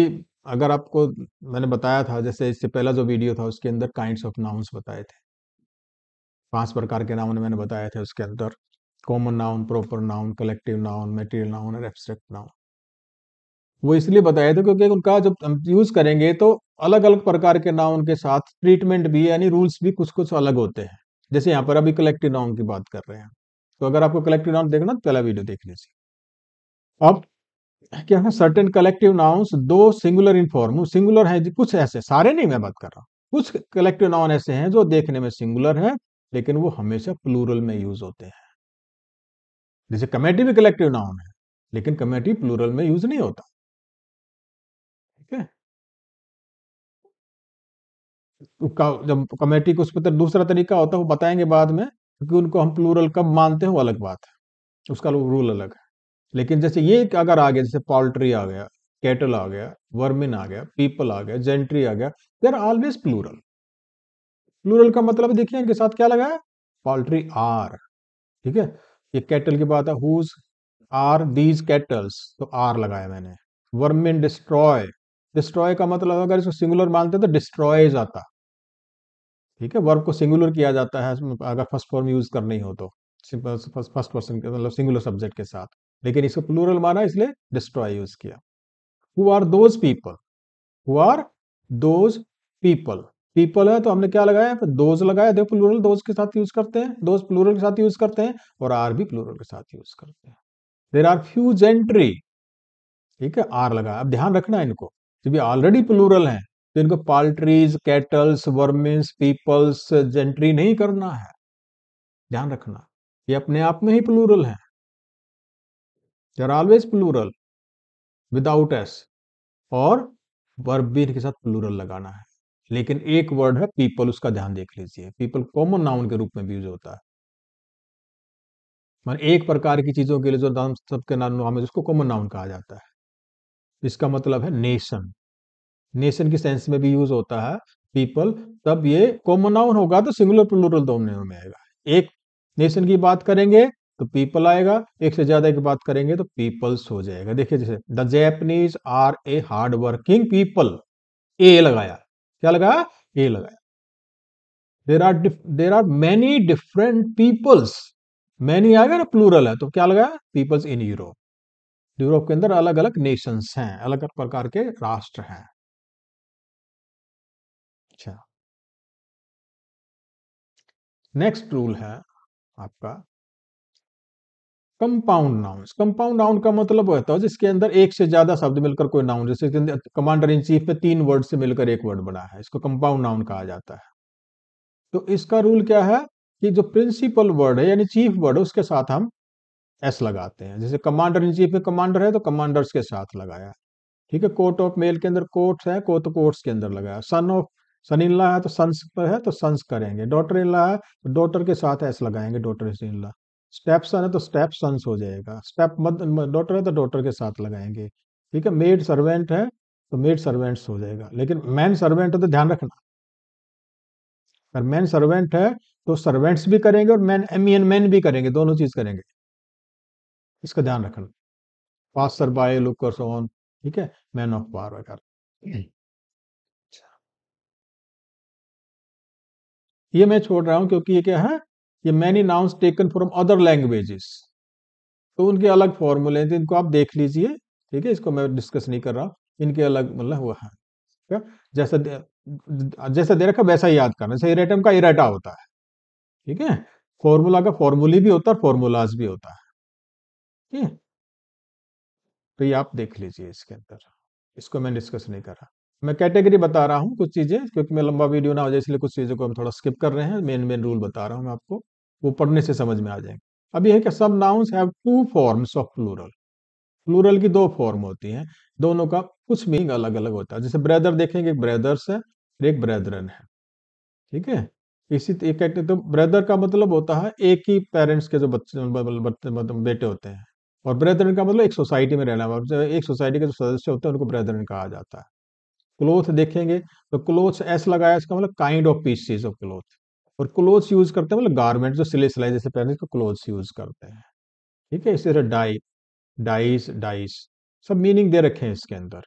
S1: अगर आपको मैंने बताया था जैसे इससे पहला जो वीडियो था उसके अंदर काइंड ऑफ नाउंस बताए थे पांच प्रकार के नाउन मैंने बताए थे उसके अंदर common noun proper noun collective noun material noun और एब्स्ट्रैक्ट नाउन वो इसलिए बताए थे क्योंकि उनका जब हम यूज करेंगे तो अलग अलग प्रकार के नाउन के साथ ट्रीटमेंट भी यानी रूल्स भी कुछ कुछ अलग होते हैं जैसे यहाँ पर अभी कलेक्टिव नाउन की बात कर रहे हैं तो अगर आपको कलेक्टिव नाउन देखना तो पहला वीडियो देख लीजिए अब क्या है certain collective nouns though singular in form singular है कुछ ऐसे सारे नहीं मैं बात कर रहा कुछ कलेक्टिव नाउन ऐसे हैं जो देखने में सिंगुलर है लेकिन वो हमेशा प्लूरल में यूज होते हैं
S2: जैसे कमेटी भी कलेक्टिव नाउन है लेकिन कमेटी प्लूरल में यूज नहीं होता ठीक है तो जब
S1: कमेटी को उस पर दूसरा तरीका होता है वो बताएंगे बाद में क्योंकि उनको हम प्लूरल कब मानते हैं वो अलग बात है उसका रूल अलग है लेकिन जैसे ये अगर आ गया जैसे पोल्ट्री आ गया कैटल आ गया वर्मिन आ गया पीपल आ गया जेंट्री आ गया they are always plural plural का मतलब देखिए इनके साथ क्या लगा है पोल्ट्री आर ठीक है ये कैटल की बात है हुज आर दीज कैटल्स तो आर लगाया मैंने वर्मिन डिस्ट्रॉय डिस्ट्रॉय का मतलब अगर इसको सिंगुलर मानते तो डिस्ट्रॉय आता ठीक है वर्ब को सिंगुलर किया जाता है मतलब अगर फर्स्ट फॉर्म यूज करनी हो तो फर्स्ट पर्सन के मतलब सिंगुलर सब्जेक्ट के साथ लेकिन इसको प्लूरल माना इसलिए डिस्ट्रॉय यूज किया who are those people who are those people people है तो हमने क्या लगाया दोज तो लगाया देखो प्लूरल दोज के साथ यूज करते हैं दोज प्लूरल के साथ यूज करते हैं और आर भी प्लूरल के साथ यूज करते हैं देर आर फ्यूज एंट्री ठीक है आर लगाया अब ध्यान रखना इनको जब ये ऑलरेडी प्लूरल है तो इनको poultries cattles vermins peoples gentry नहीं करना है ध्यान रखना ये अपने आप में ही प्लूरल है they are always plural without S और वर्ब भी इनके साथ प्लूरल लगाना है लेकिन एक वर्ड है पीपल उसका ध्यान देख लीजिए पीपल कॉमन नाउन के रूप में भी यूज होता है मान एक प्रकार की चीजों के लिए जो नाम सबके नाम नाम उसको कॉमन नाउन कहा जाता है इसका मतलब है नेशन नेशन के सेंस में भी यूज होता है पीपल तब ये कॉमन नाउन होगा तो सिंगुलर प्लूरल दोनों में आएगा एक नेशन की बात करेंगे तो पीपल आएगा एक से ज्यादा की बात करेंगे तो पीपल्स हो जाएगा देखिए जैसे the Japanese are a hard working people a लगाया क्या लगाया ए लगाया there are there are many different peoples many आ गया ना प्लूरल है
S2: तो क्या लगाया पीपल्स इन यूरोप यूरोप के अंदर अलग अलग नेशंस हैं अलग अलग प्रकार के राष्ट्र हैं नेक्स्ट रूल है आपका
S1: कंपाउंड नाउंस कंपाउंड नाउन का मतलब होता है जिसके अंदर एक से ज्यादा शब्द मिलकर कोई नाउन जैसे कमांडर इन चीफ में तीन वर्ड से मिलकर एक वर्ड बना है इसको कंपाउंड नाउन कहा जाता है तो इसका रूल क्या है कि जो प्रिंसिपल वर्ड है यानी चीफ वर्ड है उसके साथ हम एस लगाते हैं जैसे कमांडर इन चीफ में कमांडर है तो कमांडर्स के साथ लगाया ठीक है कोर्ट ऑफ मेल के अंदर कोर्ट है कोर्ट कोर्ट्स के अंदर लगाया सन ऑफ सन इन ला है तो सन्स पर है तो सन्स करेंगे डॉटर इन ला है तो डॉटर के साथ एस लगाएंगे डॉटर इन ला स्टेप सन है तो स्टेप सन्स हो जाएगा स्टेप डॉटर है तो डॉटर के साथ लगाएंगे ठीक है मेड सर्वेंट है तो मेड सर्वेंट्स हो जाएगा लेकिन मैन सर्वेंट है तो ध्यान रखना अगर मैन सर्वेंट है तो सर्वेंट्स भी करेंगे और मैन एम एन मैन भी करेंगे दोनों चीज करेंगे
S2: इसका ध्यान रखना पास सर बाय लुक और सोन ठीक है मैन ऑफ पार वगैरह ये मैं छोड़ रहा हूं क्योंकि ये क्या है ये many nouns taken from other languages
S1: तो उनके अलग फॉर्मूले हैं तो इनको आप देख लीजिए ठीक है इसको मैं डिस्कस नहीं कर रहा इनके अलग मतलब हुआ है ठीक है जैसा दे, जैसा दे रखा वैसा याद करना जैसे इरेटम का इराटा होता है ठीक है फॉर्मूला का फॉर्मूली भी होता है फॉर्मूलाज भी होता है ठीक है तो ये आप देख लीजिए इसके अंदर इसको मैं डिस्कस नहीं कर रहा मैं कैटेगरी बता रहा हूँ कुछ चीज़ें क्योंकि मैं लंबा वीडियो ना हो जाए इसलिए कुछ चीज़ों को हम थोड़ा स्किप कर रहे हैं मेन मेन रूल बता रहा हूँ मैं आपको वो पढ़ने से समझ में आ जाएंगे अब यह है कि सब nouns have two forms of plural plural की दो फॉर्म होती हैं दोनों का कुछ मीनिंग अलग अलग होता है जैसे ब्रदर देखेंगे एक ब्रदर्स है एक ब्रदरन है ठीक है इसी एक कहते तो ब्रदर का मतलब होता है एक ही पेरेंट्स के जो बच्चे मतलब मतलब बेटे होते हैं और ब्रदरन का मतलब एक सोसाइटी में रहना एक सोसाइटी के जो सदस्य होते हैं उनको ब्रदरन कहा जाता है क्लोथ देखेंगे तो क्लोथ एस लगाया इसका मतलब kind of pieces of cloth और क्लोथ्स यूज करते हैं मतलब गारमेंट जो सिले सिलाई जैसे पहने तो क्लोथ्स यूज करते हैं ठीक है इसी तरह डाई डाइस डाइस सब मीनिंग दे रखे हैं इसके अंदर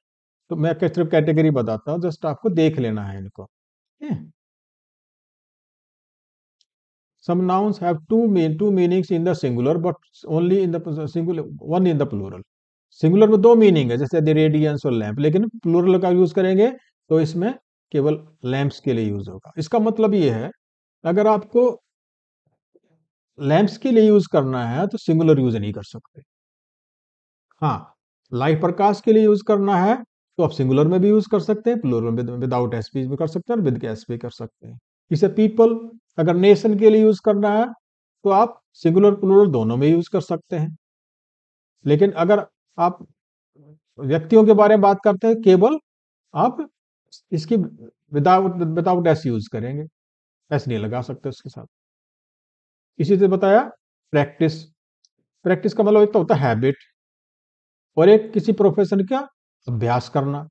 S1: तो मैं तरफ कैटेगरी बताता हूँ जस्ट आपको देख लेना है इनको
S2: ठीक है
S1: some nouns have two mean two meanings in the singular but only in the singular one in singular में दो मीनिंग है जैसे यदि रेडियंस और लैंप लेकिन प्लूरल का यूज करेंगे तो इसमें केवल लैंप्स के लिए यूज होगा इसका मतलब ये है अगर आपको लैंप्स के लिए यूज करना है तो सिंगुलर यूज नहीं कर सकते हाँ लाइट प्रकाश के लिए यूज करना है तो आप सिंगुलर में भी यूज कर सकते हैं प्लूरल में विदाउट एस भी कर सकते हैं विद विद एस कर सकते हैं इसे पीपल अगर नेशन के लिए यूज करना है तो आप सिंगुलर प्लूरल दोनों में यूज कर सकते हैं लेकिन अगर आप व्यक्तियों के बारे में बात करते हैं केवल आप इसकी विदाउट विदाउट एस यूज करेंगे एस नहीं लगा सकते उसके साथ इसी से बताया प्रैक्टिस प्रैक्टिस का मतलब एक तो होता है हैबिट और एक किसी प्रोफेशन का अभ्यास करना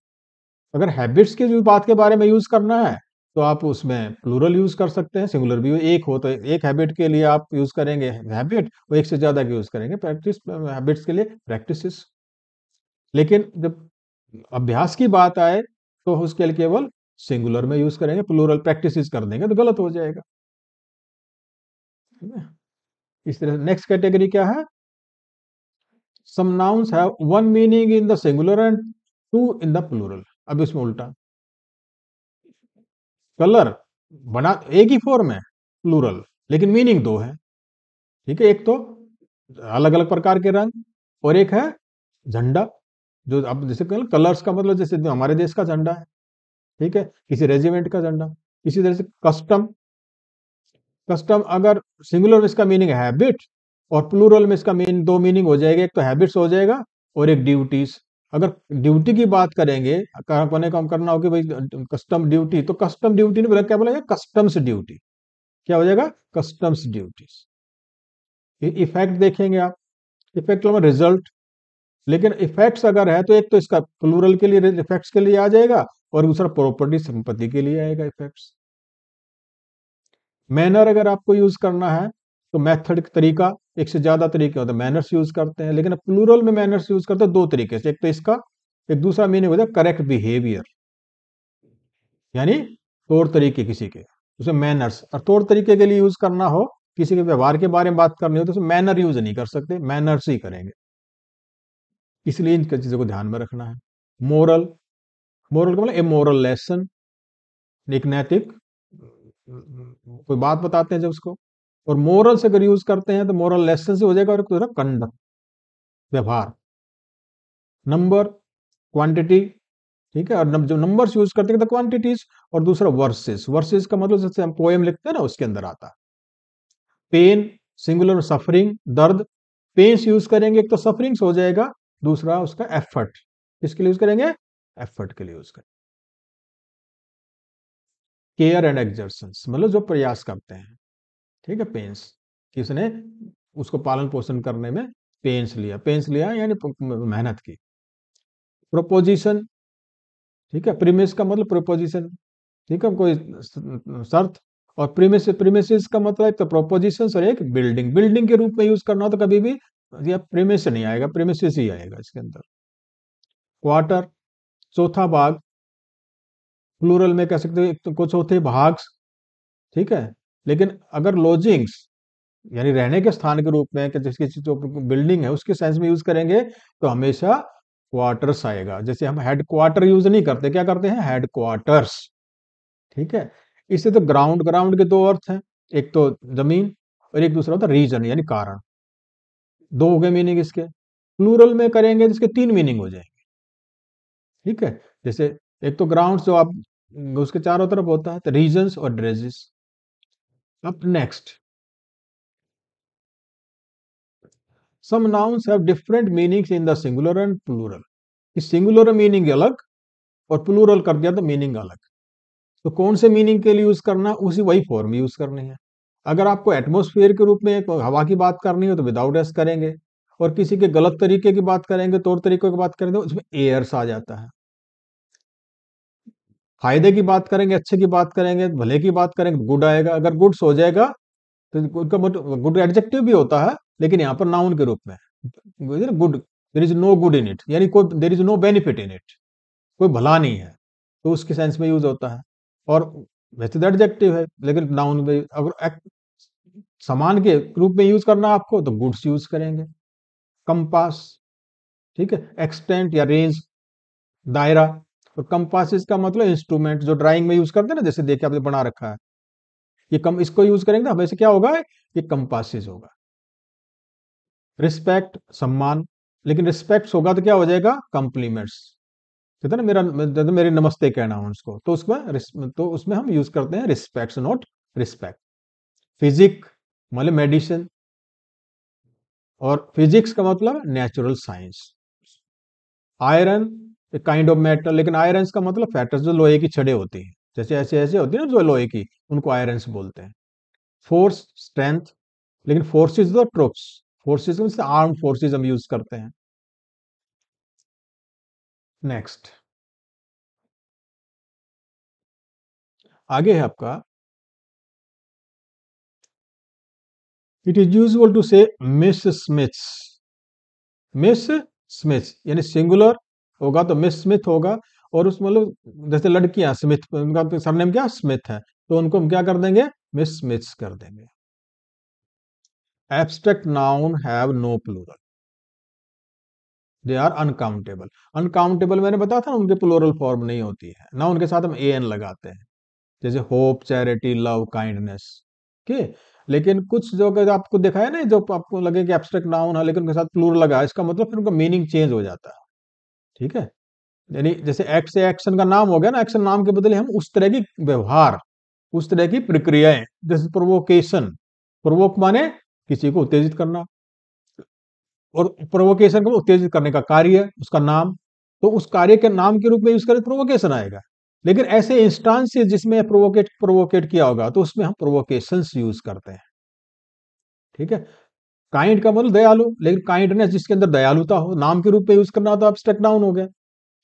S1: अगर हैबिट्स की बात के बारे में यूज करना है तो आप उसमें प्लूरल यूज कर सकते हैं सिंगुलर भी एक हो तो एक हैबिट के लिए आप यूज करेंगे हैबिट और एक से ज्यादा यूज करेंगे प्रैक्टिस हैबिट्स के लिए प्रैक्टिस लेकिन जब अभ्यास की बात आए तो उसके लिए केवल सिंगुलर में यूज करेंगे प्लूरल प्रैक्टिस कर देंगे तो गलत हो जाएगा इस तरह नेक्स्ट कैटेगरी क्या है some nouns have one meaning in the singular and two in the plural अब इसमें उल्टा कलर बना एक ही फॉर्म है प्लूरल लेकिन मीनिंग दो है ठीक है एक तो अलग अलग प्रकार के रंग और एक है झंडा जो आप जैसे कलर्स का मतलब जैसे हमारे देश का झंडा है ठीक है किसी रेजिमेंट का झंडा इसी तरह से कस्टम कस्टम अगर सिंगुलर में इसका मीनिंग हैबिट और प्लूरल में इसका मीन दो मीनिंग हो जाएगा एक तो हैबिट्स हो जाएगा और एक ड्यूटीज अगर ड्यूटी की बात करेंगे कोने काम करना हो कि भाई कस्टम ड्यूटी तो कस्टम ड्यूटी ने बोला क्या बोला कस्टम्स ड्यूटी क्या हो जाएगा कस्टम्स ड्यूटीज इफेक्ट देखेंगे आप इफेक्ट रिजल्ट लेकिन इफेक्ट्स अगर है तो एक तो इसका प्लूरल के लिए इफेक्ट्स के लिए आ जाएगा और दूसरा प्रॉपर्टी संपत्ति के लिए आएगा इफेक्ट्स मैनर अगर आपको यूज करना है तो मेथड तरीका एक से ज्यादा तरीके होते हैं मैनर्स यूज करते हैं लेकिन प्लूरल में मैनर्स यूज करते हैं दो तरीके से एक तो इसका एक दूसरा मीनिंग होता है करेक्ट बिहेवियर यानी तौर तरीके किसी के उसे मैनर्स और तौर तरीके के लिए यूज करना हो किसी के व्यवहार के बारे में बात करनी हो तो उसे मैनर यूज नहीं कर सकते मैनर्स ही करेंगे इसलिए इन चीज़ों को ध्यान में रखना है मोरल मोरल का मतलब ए मोरल लेसन एक नैतिक कोई बात बताते हैं जब उसको और मोरल से अगर यूज करते हैं तो मोरल लेसन से हो जाएगा और कुछ कंडक्ट व्यवहार नंबर क्वांटिटी ठीक है और जब नंबर्स यूज करते हैं तो क्वांटिटीज और दूसरा वर्सेस वर्सेस का मतलब जैसे हम पोएम लिखते हैं ना उसके अंदर आता है पेन सिंगुलर सफरिंग दर्द पेन्स यूज करेंगे एक तो सफरिंग्स हो जाएगा दूसरा उसका एफर्ट किसके लिए यूज करेंगे एफर्ट के लिए यूज करेंगे केयर एंड एक्जर्सन मतलब जो प्रयास करते हैं ठीक है पेंस किसने उसको पालन पोषण करने में पेंस लिया पेंस लिया यानी मेहनत की प्रोपोजिशन ठीक है प्रीमिस का मतलब प्रोपोजिशन ठीक है कोई शर्त और प्रीमिस प्रीमिस का मतलब एक तो प्रोपोजिशन और एक बिल्डिंग बिल्डिंग के रूप में यूज करना हो तो कभी भी या प्रेमिस नहीं आएगा प्रेमिस ही आएगा इसके अंदर क्वार्टर चौथा भाग प्लूरल में कह सकते हैं तो कुछ चौथे भाग ठीक है लेकिन अगर लॉजिंग्स यानी रहने के स्थान के रूप में कि जिसकी चीजों तो बिल्डिंग है उसके सेंस में यूज करेंगे तो हमेशा क्वार्टर्स आएगा जैसे हम हेडक्वार्टर यूज नहीं करते क्या करते हैं हेडक्वार्टर्स ठीक है इससे तो ग्राउंड ग्राउंड के दो अर्थ हैं एक तो जमीन और एक दूसरा होता है रीजन यानी कारण दो हो गए मीनिंग इसके प्लूरल में करेंगे तो इसके तीन मीनिंग हो जाएंगे ठीक है जैसे एक तो ग्राउंड जो आप उसके चारों तरफ होता है तो रीजन और ड्रेजेस अब next some nouns have different meanings in the singular and plural इस सिंगुलर मीनिंग अलग और प्लूरल कर दिया तो मीनिंग अलग तो कौन से मीनिंग के लिए यूज करना उसी वही फॉर्म यूज करनी है अगर आपको एटमोसफियर के रूप में हवा की बात करनी हो तो विदाउट एस करेंगे और किसी के गलत तरीके की बात करेंगे तौर तरीकों की बात करेंगे तो उसमें एयर्स आ जाता है फायदे की बात करेंगे अच्छे की बात करेंगे भले की बात करेंगे गुड तो आएगा अगर गुड्स हो जाएगा तो उनका गुड एडजेक्टिव भी होता है लेकिन यहाँ पर नाउन के रूप में good there is no good in it यानी कोई there is no benefit in it कोई भला नहीं है तो उसके सेंस में यूज होता है और वैसे तो एडजेक्टिव है लेकिन नाउन में अगर सामान के रूप में यूज करना आपको तो गुड्स यूज करेंगे कंपास ठीक है एक्सटेंट या रेंज दायरा और तो कंपास इसका मतलब इंस्ट्रूमेंट जो ड्राइंग में यूज करते हैं ना जैसे देखिए आपने बना रखा है ये कम इसको यूज करेंगे हमेशा क्या होगा ये कंपासिस होगा रिस्पेक्ट सम्मान लेकिन रिस्पेक्ट होगा तो क्या हो जाएगा कंप्लीमेंट्स कहते ना मेरा मेरे नमस्ते कहना उसको तो उसमें तो उसमें हम यूज करते हैं रिस्पेक्ट नॉट रिस्पेक्ट फिजिक मतलब मेडिसिन और फिजिक्स का मतलब natural science iron a kind of metal लेकिन आयरन का मतलब फैटर्स जो लोहे की छड़े होती हैं जैसे ऐसे ऐसे होती है ना जो लोहे की उनको आयरन्स बोलते हैं फोर्स स्ट्रेंथ लेकिन फोर्सेज और ट्रुप्स फोर्सेज आर्म
S2: फोर्सेज हम यूज करते हैं नेक्स्ट आगे है आपका it is usual to say Miss Smiths
S1: Miss Smiths यानी सिंगुलर होगा तो मिस स्मिथ होगा और उस मतलब जैसे लड़कियां स्मिथ उनका सरनेम क्या स्मिथ है तो उनको हम क्या कर देंगे मिस स्मिथ्स कर देंगे abstract noun have no plural they are uncountable uncountable मैंने बताया था ना उनके प्लोरल फॉर्म नहीं होती है ना उनके साथ हम ए एन लगाते हैं जैसे होप चैरिटी लव काइंडनेस के लेकिन कुछ जो अगर आपको है ना जो आपको लगे कि एब्स्ट्रैक्ट नाउन है लेकिन उनके साथ प्लूर लगा इसका मतलब फिर उनका मीनिंग चेंज हो जाता है ठीक है यानी जैसे एक्ट से एक्शन का नाम हो गया ना एक्शन नाम के बदले हम उस तरह की व्यवहार उस तरह की प्रक्रियाएं जैसे प्रोवोकेशन प्रोवोक माने किसी को उत्तेजित करना और प्रोवोकेशन को उत्तेजित करने का कार्य उसका नाम तो उस कार्य के नाम के रूप में यूज करें प्रोवोकेशन आएगा लेकिन ऐसे इंस्टांसेस जिसमें प्रोवोकेट प्रोवोकेट किया होगा तो उसमें हम प्रोवोकेशन यूज करते हैं ठीक है काइंड का मतलब दयालु लेकिन काइंडनेस जिसके अंदर दयालुता हो नाम के रूप में यूज करना तो आप स्टेक डाउन हो गए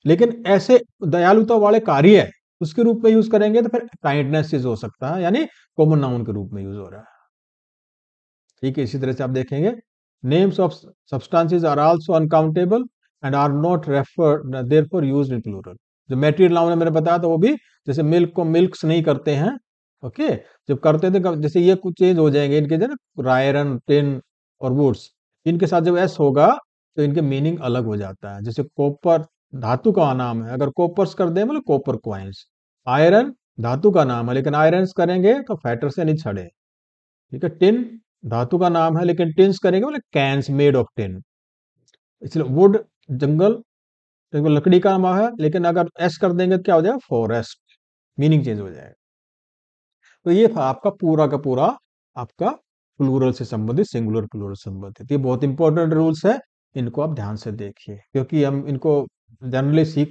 S1: लेकिन ऐसे दयालुता वाले कार्य उसके रूप में यूज करेंगे तो फिर काइंडनेस यूज हो सकता है यानी कॉमन नाउन के रूप में यूज हो रहा है ठीक है इसी तरह से आप देखेंगे Names of substances are also uncountable and are not referred, therefore used in plural. जो मेटीरियल नाउन है मैंने बताया था वो भी जैसे मिल्क को मिल्क्स नहीं करते हैं ओके जब करते थे जैसे ये कुछ चेंज हो जाएंगे इनके जगह रायरन टिन और वुड्स इनके साथ जब एस होगा तो इनके मीनिंग अलग हो जाता है जैसे कॉपर धातु का नाम है अगर कॉपर्स कर दें मतलब कॉपर क्वाइंस आयरन धातु का नाम है लेकिन आयरन करेंगे तो फैटर से नहीं छड़े ठीक है टिन धातु का नाम है लेकिन टिन्स करेंगे मतलब कैंस मेड ऑफ टिन इसलिए वुड जंगल तो लकड़ी का नाम है लेकिन अगर एस कर देंगे तो क्या हो जाएगा फॉरेस्ट मीनिंग चेंज हो जाएगा तो ये था आपका पूरा का पूरा आपका प्लूरल से संबंधित सिंगुलर प्लूरल संबंधित ये बहुत इंपॉर्टेंट रूल्स है इनको आप ध्यान से देखिए क्योंकि हम इनको जनरली सीख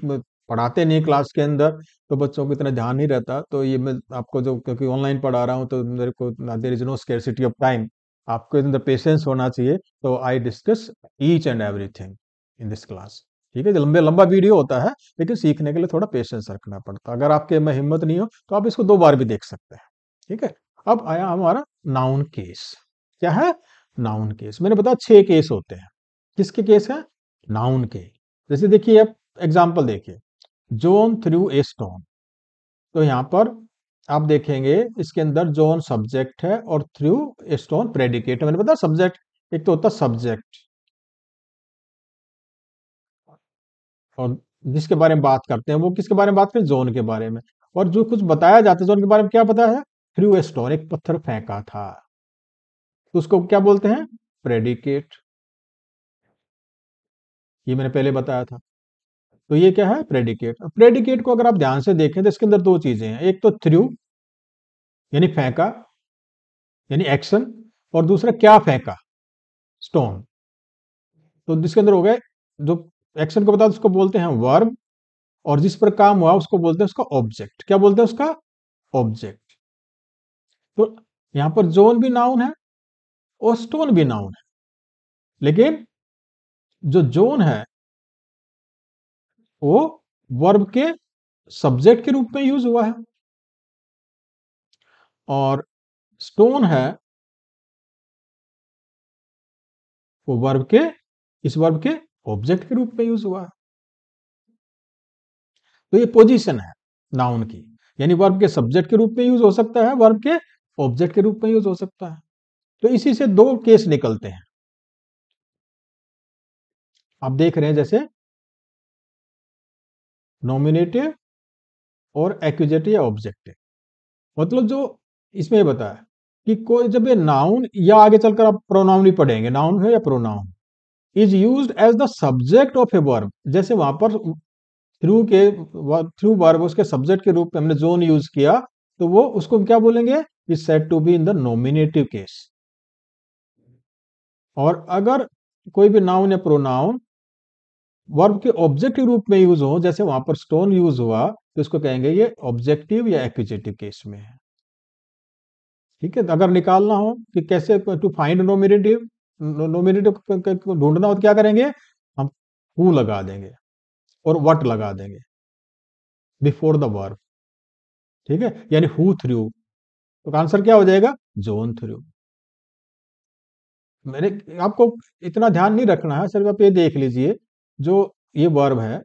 S1: पढ़ाते नहीं क्लास के अंदर तो बच्चों को इतना ध्यान नहीं रहता तो ये मैं आपको जो क्योंकि ऑनलाइन पढ़ा रहा हूँ तो मेरे को there is no scarcity of time आपको इतना पेशेंस होना चाहिए तो I discuss each and everything in this class ठीक है लंबे लंबा वीडियो होता है लेकिन सीखने के लिए थोड़ा पेशेंस रखना पड़ता है अगर आपके में हिम्मत नहीं हो तो आप इसको दो बार भी देख सकते हैं ठीक है अब आया हमारा नाउन केस क्या है नाउन केस मैंने बताया छह केस होते हैं किसके केस है नाउन के जैसे देखिए आप एग्जाम्पल देखिए जोन थ्रू ए स्टोन तो यहाँ पर आप देखेंगे इसके अंदर जोन सब्जेक्ट है और थ्रू स्टोन प्रेडिकेट मैंने बताया सब्जेक्ट एक तो होता सब्जेक्ट और जिसके बारे में बात करते हैं वो किसके बारे में बात करें जोन के बारे में और जो कुछ बताया जाता है जोन के बारे में क्या बताया थ्रू स्टोन एक पत्थर फेंका था तो उसको क्या बोलते हैं प्रेडिकेट ये मैंने पहले बताया था तो ये क्या है प्रेडिकेट प्रेडिकेट को अगर आप ध्यान से देखें तो इसके अंदर दो चीजें हैं एक तो थ्रू यानी फेंका यानी एक्शन और दूसरा क्या फेंका स्टोन तो जिसके अंदर हो गए जो एक्शन को बता उसको बोलते हैं वर्ब और जिस पर काम हुआ उसको बोलते हैं उसका ऑब्जेक्ट क्या बोलते हैं उसका ऑब्जेक्ट तो
S2: यहां पर जोन भी नाउन है और स्टोन भी नाउन है लेकिन जो जोन है वो वर्ब के सब्जेक्ट के रूप में यूज हुआ है और स्टोन है वो वर्ब के इस वर्ब के ऑब्जेक्ट के रूप में यूज हुआ है तो
S1: ये पोजीशन है नाउन की यानी वर्ब के सब्जेक्ट के रूप में यूज हो सकता है वर्ब के ऑब्जेक्ट
S2: के रूप में यूज हो सकता है तो इसी से दो केस निकलते हैं आप देख रहे हैं जैसे नॉमिनेटिव और एक्यूजेटिव या ऑब्जेक्टिव मतलब जो इसमें बताया
S1: कि कोई जब ये नाउन या आगे चलकर आप प्रोनाउन ही पढ़ेंगे नाउन है या pronoun is use as the subject of a verb जैसे वहां पर थ्रू के थ्रू वर्ब उसके सब्जेक्ट के रूप में हमने जोन यूज किया तो वो उसको क्या बोलेंगे is set to be in the nominative case और अगर कोई भी नाउन या प्रोनाउन वर्ब के ऑब्जेक्टिव रूप में यूज हो जैसे वहां पर स्टोन यूज हुआ तो इसको कहेंगे ये ऑब्जेक्टिव या एक्विजेटिव केस में है ठीक है अगर निकालना हो कि कैसे टू फाइंड नोमिनेटिव नोमिनेटिव ढूंढना हो तो क्या करेंगे हम हु लगा देंगे और वट लगा देंगे बिफोर द वर्ब ठीक है यानी हु थ्रू तो आंसर क्या हो जाएगा जोन थ्रू मैंने आपको इतना ध्यान नहीं रखना है सिर्फ आप ये देख लीजिए जो ये वर्ब है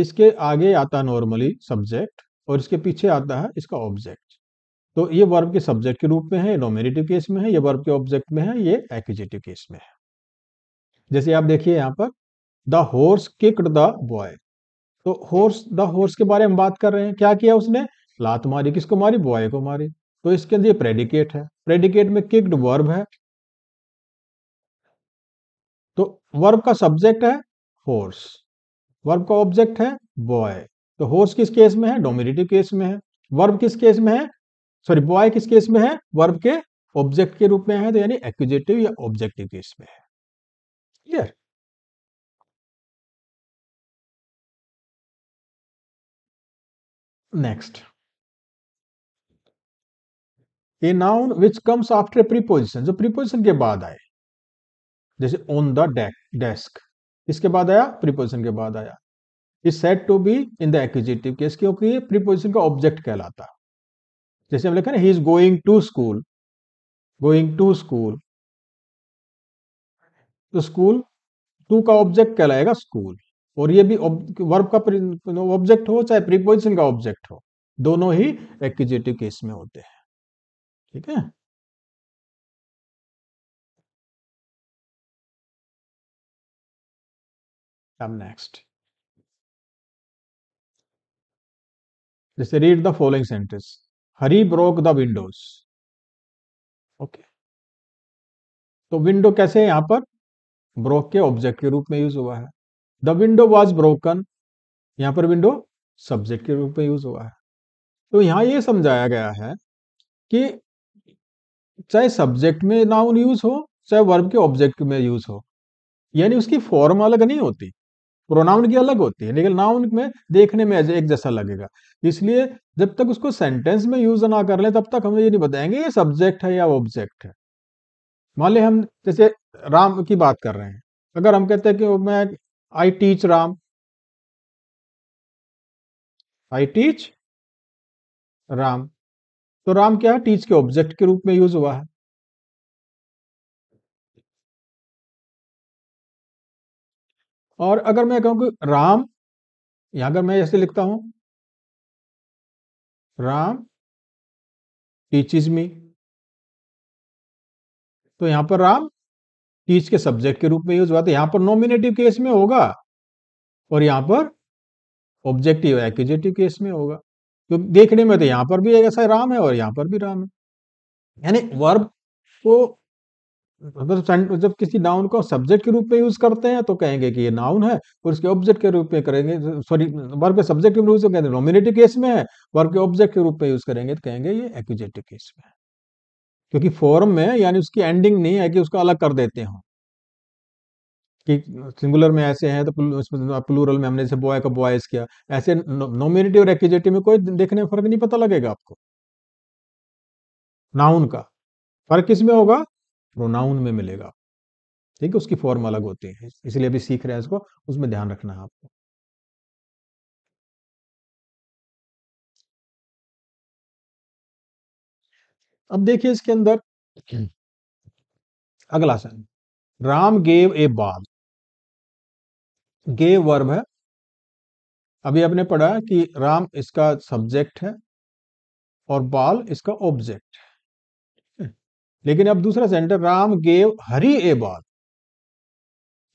S1: इसके आगे आता नॉर्मली सब्जेक्ट और इसके पीछे आता है इसका ऑब्जेक्ट तो ये वर्ब के सब्जेक्ट के रूप में है नॉमिनेटिव केस में है ये वर्ब के ऑब्जेक्ट में है ये एक्विजेटिव केस में है जैसे आप देखिए यहाँ पर the horse kicked the boy तो होर्स द होर्स के बारे में बात कर रहे हैं क्या किया उसने लात मारी किसको मारी बॉय को मारी तो इसके अंदर ये प्रेडिकेट है प्रेडिकेट में किक्ड वर्ब है तो वर्ब का सब्जेक्ट है हॉर्स वर्ब का ऑब्जेक्ट है बॉय तो हॉर्स किस केस में है डोमिनेटिव केस में है वर्ब किस केस में है सॉरी बॉय किस केस में है वर्ब
S2: के ऑब्जेक्ट के रूप में है तो यानी एक्विजेटिव या ऑब्जेक्टिव केस में है clear next a noun
S1: which comes after preposition जो प्रीपोजिशन के बाद आए जैसे ऑन द डेस्क इसके बाद आया प्रीपोजिशन के बाद आया is set to be in the accusative case क्योंकि ये प्रीपोजिशन का ऑब्जेक्ट कहलाता है जैसे हम लिखा ना he is going to school going to school तो स्कूल टू का ऑब्जेक्ट कहलाएगा स्कूल और ये भी वर्ब का ऑब्जेक्ट हो चाहे
S2: प्रीपोजिशन का ऑब्जेक्ट हो दोनों ही एक्विजिटिव केस में होते हैं ठीक है come next. Let's read the following sentence. Hari broke the windows.
S1: Okay okay. तो विंडो कैसे यहां पर ब्रोक के ऑब्जेक्ट के रूप में यूज हुआ है द विंडो वॉज ब्रोकन यहां पर विंडो सब्जेक्ट के रूप में यूज हुआ है तो यहां ये समझाया गया है कि चाहे सब्जेक्ट में नाउन यूज हो चाहे वर्ब के ऑब्जेक्ट में यूज हो यानी उसकी फॉर्म अलग नहीं होती प्रोनाउन की अलग होती है लेकिन नाउन में देखने में एक जैसा लगेगा इसलिए जब तक उसको सेंटेंस में यूज ना कर ले तब तक हमें ये नहीं बताएंगे ये सब्जेक्ट है
S2: या ऑब्जेक्ट है मान ली हम जैसे राम की बात कर रहे हैं अगर हम कहते हैं कि मैं I teach Ram I teach Ram तो राम क्या है टीच के ऑब्जेक्ट के रूप में यूज हुआ है और अगर मैं कहूँ कि राम या अगर मैं ऐसे लिखता हूं राम टीचिज मी तो यहां पर राम टीच के सब्जेक्ट के रूप में यूज हुआ था तो यहां पर
S1: नॉमिनेटिव केस में होगा और यहां पर ऑब्जेक्टिव एक्यूजेटिव केस में होगा तो देखने में तो यहां पर भी ऐसा राम है और यहां पर भी राम है यानी वर्ब को मतलब जब किसी नाउन को सब्जेक्ट के रूप में यूज करते हैं तो कहेंगे कि ये नाउन है और इसके ऑब्जेक्ट के रूप में करेंगे सॉरी वर्ब के सब्जेक्ट के रूप में कहेंगे नॉमिनेटिव केस में है वर्ब के ऑब्जेक्ट के रूप में यूज करेंगे तो कहेंगे ये एक्यूजेटिव केस में है क्योंकि फॉर्म में यानी उसकी एंडिंग नहीं है कि उसको अलग कर देते हो कि सिंगुलर में ऐसे हैं तो, तो प्लूरल में हमने जैसे बॉय का बॉयज किया ऐसे नॉमिनेटिव और एक्यूजेटिव में कोई देखने में फर्क नहीं पता लगेगा आपको नाउन का फर्क किसमें होगा प्रोनाउन में मिलेगा ठीक है उसकी फॉर्म अलग होती है इसलिए
S2: अभी सीख रहे हैं इसको उसमें ध्यान रखना है आपको अब देखिए इसके अंदर [CLEARS THROAT] अगला सन राम गेव ए बाल गेव वर्ब है अभी आपने पढ़ा कि राम
S1: इसका सब्जेक्ट है और बाल इसका ऑब्जेक्ट है लेकिन अब दूसरा sentence Ram gave Hari a ball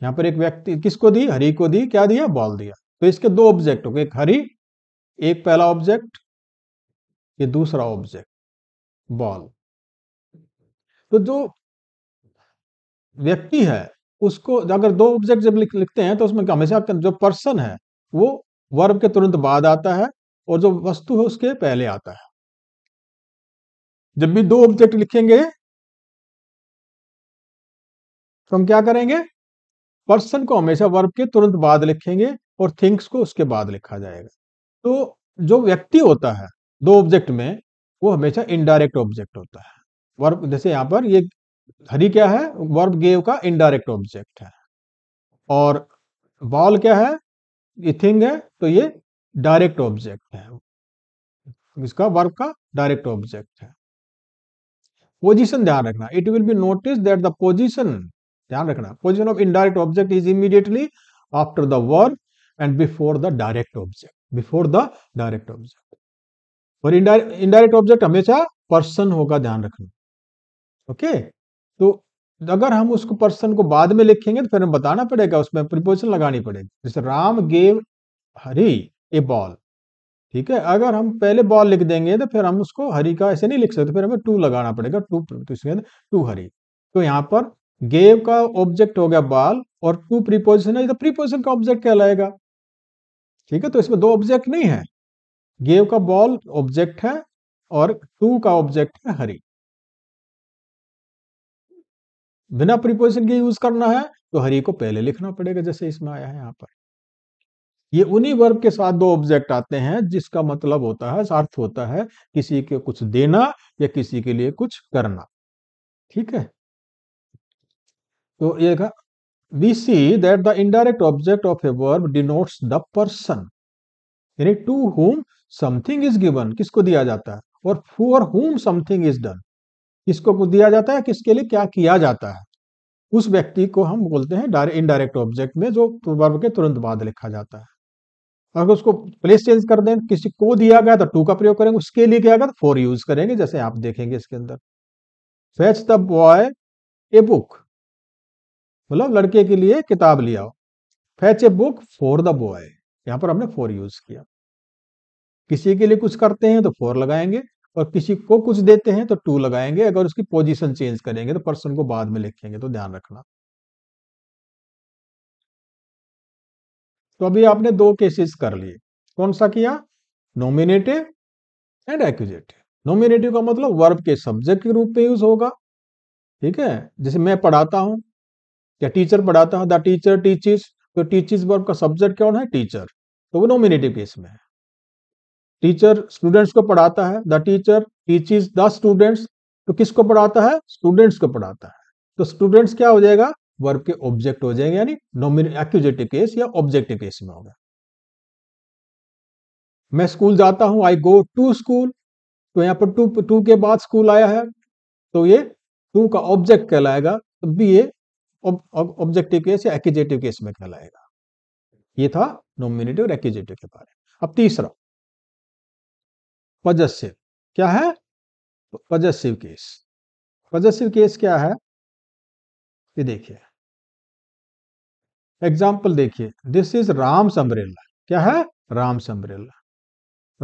S1: यहां पर एक व्यक्ति किसको दी हरी को दी क्या दिया बॉल दिया तो इसके दो ऑब्जेक्ट हो गए एक हरी
S2: एक पहला ऑब्जेक्ट ये दूसरा ऑब्जेक्ट बॉल तो जो व्यक्ति है उसको अगर दो ऑब्जेक्ट
S1: जब लिख, लिखते हैं तो उसमें हमेशा जो पर्सन है वो वर्ब के तुरंत बाद आता है
S2: और जो वस्तु है उसके पहले आता है जब भी दो ऑब्जेक्ट लिखेंगे तो हम क्या करेंगे पर्सन को हमेशा वर्ब के तुरंत बाद लिखेंगे और थिंग्स को उसके बाद लिखा जाएगा तो
S1: जो व्यक्ति होता है दो ऑब्जेक्ट में वो हमेशा इनडायरेक्ट ऑब्जेक्ट होता है वर्ब जैसे यहाँ पर ये हरी क्या है वर्ब गेव का इनडायरेक्ट ऑब्जेक्ट है और बॉल क्या है ये थिंग है तो ये डायरेक्ट ऑब्जेक्ट है इसका वर्ब का डायरेक्ट ऑब्जेक्ट है पोजीशन ध्यान रखना it will be notice that the position ध्यान रखना position of indirect object is immediately after the verb and before the direct object before the direct object और indirect object हमेशा person होगा ध्यान रखना ओके तो अगर हम उसको पर्सन को बाद में लिखेंगे तो फिर हमें बताना पड़ेगा उसमें प्रिपोजिशन लगानी पड़ेगी जैसे Ram gave Hari a ball ठीक है अगर हम पहले बॉल लिख देंगे तो फिर हम उसको हरी का ऐसे नहीं लिख सकते फिर हमें टू लगाना पड़ेगा टू तो इसके अंदर टू हरी तो यहाँ पर गेव का ऑब्जेक्ट हो गया बाल और टू प्रीपोजिशन है तो प्रीपोजिशन का ऑब्जेक्ट कहलाएगा ठीक है तो इसमें दो ऑब्जेक्ट नहीं है गेव का बॉल ऑब्जेक्ट है और टू का ऑब्जेक्ट है हरी बिना प्रीपोजिशन के यूज करना है तो हरी को पहले लिखना पड़ेगा जैसे इसमें आया है यहां पर ये उन्हीं वर्ब के साथ दो ऑब्जेक्ट आते हैं जिसका मतलब होता है अर्थ होता है किसी के कुछ देना या किसी के लिए कुछ करना ठीक है तो ये देखा we see that the indirect object of a verb denotes the person यानी to whom something is given किसको दिया जाता है और for whom something is done किसको दिया जाता है किसके लिए क्या किया जाता है उस व्यक्ति को हम बोलते हैं डायरेक्ट इनडायरेक्ट ऑब्जेक्ट में जो वर्ब के तुरंत बाद लिखा जाता है अगर उसको प्लेस चेंज कर दें किसी को दिया गया तो टू का प्रयोग करेंगे उसके लिए क्या गया तो फोर यूज करेंगे जैसे आप देखेंगे इसके अंदर fetch the boy a book मतलब लड़के के लिए किताब ले आओ fetch a book for the boy यहाँ पर हमने फोर यूज किया किसी के लिए कुछ करते हैं तो फोर लगाएंगे और किसी को कुछ देते हैं तो टू लगाएंगे अगर उसकी पोजीशन चेंज करेंगे तो पर्सन को बाद में लिखेंगे तो ध्यान रखना तो अभी आपने दो केसेस कर लिए कौन सा किया नोमिनेटिव एंड एक्यूजेटिव नोमिनेटिव का मतलब वर्ब के सब्जेक्ट के रूप में यूज होगा ठीक है जैसे मैं पढ़ाता हूं या टीचर पढ़ाता है द टीचर टीचिस तो टीचिस वर्ब का सब्जेक्ट कौन है टीचर तो वो नोमिनेटिव केस में है टीचर स्टूडेंट्स को पढ़ाता है the teacher teaches the students तो किसको पढ़ाता है स्टूडेंट्स को पढ़ाता है तो स्टूडेंट्स क्या हो जाएगा वर्ब के ऑब्जेक्ट हो जाएंगे यानी एक्यूजेटिव केस या ऑब्जेक्टिव केस में होगा मैं स्कूल जाता हूं आई गो टू स्कूल तो यहाँ पर टू टू के बाद स्कूल आया है तो ये टू का ऑब्जेक्ट कहलाएगा तब भी ये ऑब्जेक्टिव केस या एक्यूजेटिव केस
S2: में कहलाएगा ये था नोमिनेटिव और एक्यूजेटिव के बारे में अब तीसरा पजस्सिव क्या है पजस्सिव केस पजस्सिव केस क्या है ये देखिए
S1: एग्जाम्पल देखिए दिस इज राम अम्ब्रेला क्या है राम अम्ब्रेला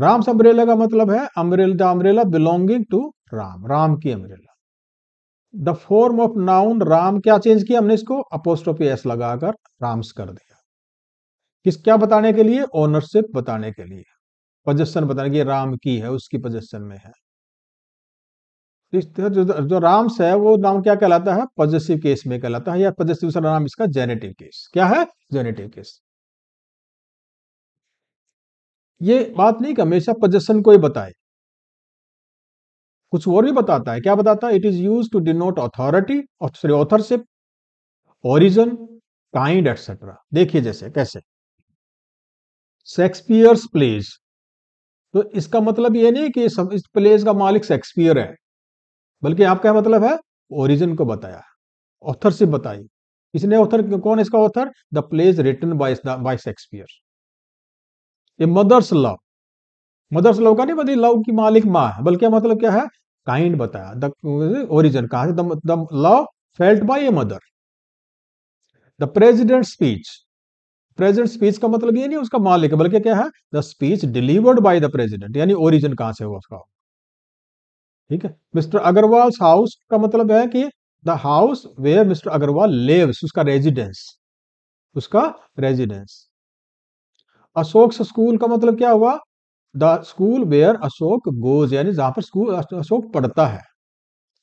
S1: राम अम्ब्रेला का मतलब है umbrella umbrella belonging to Ram Ram की umbrella the form of noun Ram क्या चेंज किया हमने इसको अपोस्ट्रोपी एस लगाकर राम्स कर दिया किस क्या बताने के लिए ओनरशिप बताने के लिए पजेशन बताने के राम की है उसकी पजेशन में है इस तो तरह जो, जो राम्स है वो नाम क्या कहलाता है पॉजिटिव केस में कहलाता है या पॉजिटिव दूसरा नाम इसका जेनेटिव केस क्या
S2: है जेनेटिव केस ये बात नहीं कि हमेशा पजेशन को ही बताए कुछ और भी बताता है क्या बताता है it is
S1: use to denote authority sorry authorship origin kind etcetera देखिए जैसे कैसे शेक्सपियर्स प्लेज तो इसका मतलब ये नहीं कि इस प्लेज का मालिक शेक्सपियर है बल्कि आपका मतलब है ओरिजिन को बताया ऑथरशिप बताई इसने ऑथर कौन इसका author the plays written by by Shakespeare a mother's love mother's love का नहीं बदली लव की मालिक माँ है बल्कि मतलब क्या है काइंड बताया द uh, कहा the love felt by a mother the president speech present speech का मतलब ये नहीं उसका मालिक बल्कि क्या है the speech delivered by the president यानी ओरिजिन कहां से हुआ उसका ठीक है मिस्टर अग्रवाल हाउस का मतलब है कि the house where Mr Agarwal lives उसका रेजिडेंस उसका रेजिडेंस अशोक स्कूल का मतलब क्या हुआ the school where Ashok goes यानी जहां पर स्कूल अशोक पढ़ता है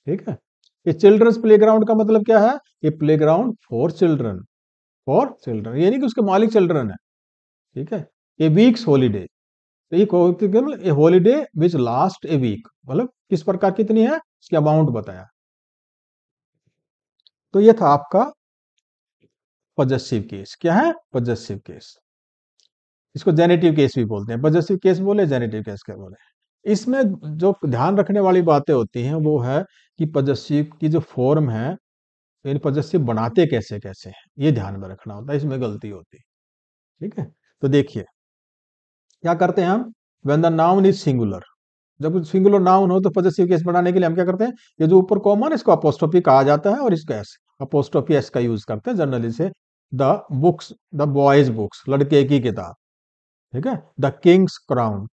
S1: ठीक है ये चिल्ड्रंस ग्राउंड का मतलब क्या है ये ground for children for children यानी कि उसके मालिक चिल्ड्रन है ठीक है ए वीक्स होलीडे तो ये विच लास्ट ए वीक मतलब किस प्रकार कितनी है इसकी अमाउंट बताया तो ये था आपका पजेसिव केस क्या है पॉजेसिव केस इसको जेनेटिव केस भी बोलते हैं पजेसिव केस बोले जेनेटिव केस क्या बोले इसमें जो ध्यान रखने वाली बातें होती हैं वो है कि पॉजेसिव की जो फॉर्म है इन पॉजेसिव बनाते कैसे कैसे हैं ये ध्यान में रखना होता है इसमें गलती होती ठीक है तो देखिए क्या करते हैं हम when the noun is singular जब सिंगुलर नाउन हो तो पॉजेसिव केस बनाने के लिए हम क्या करते हैं ये जो ऊपर कॉमन इसको अपोस्टोपी कहा जाता है और इसको एस एस का यूज करते हैं जनरली से the books the boy's books लड़के की किताब ठीक है द किंग्स क्राउन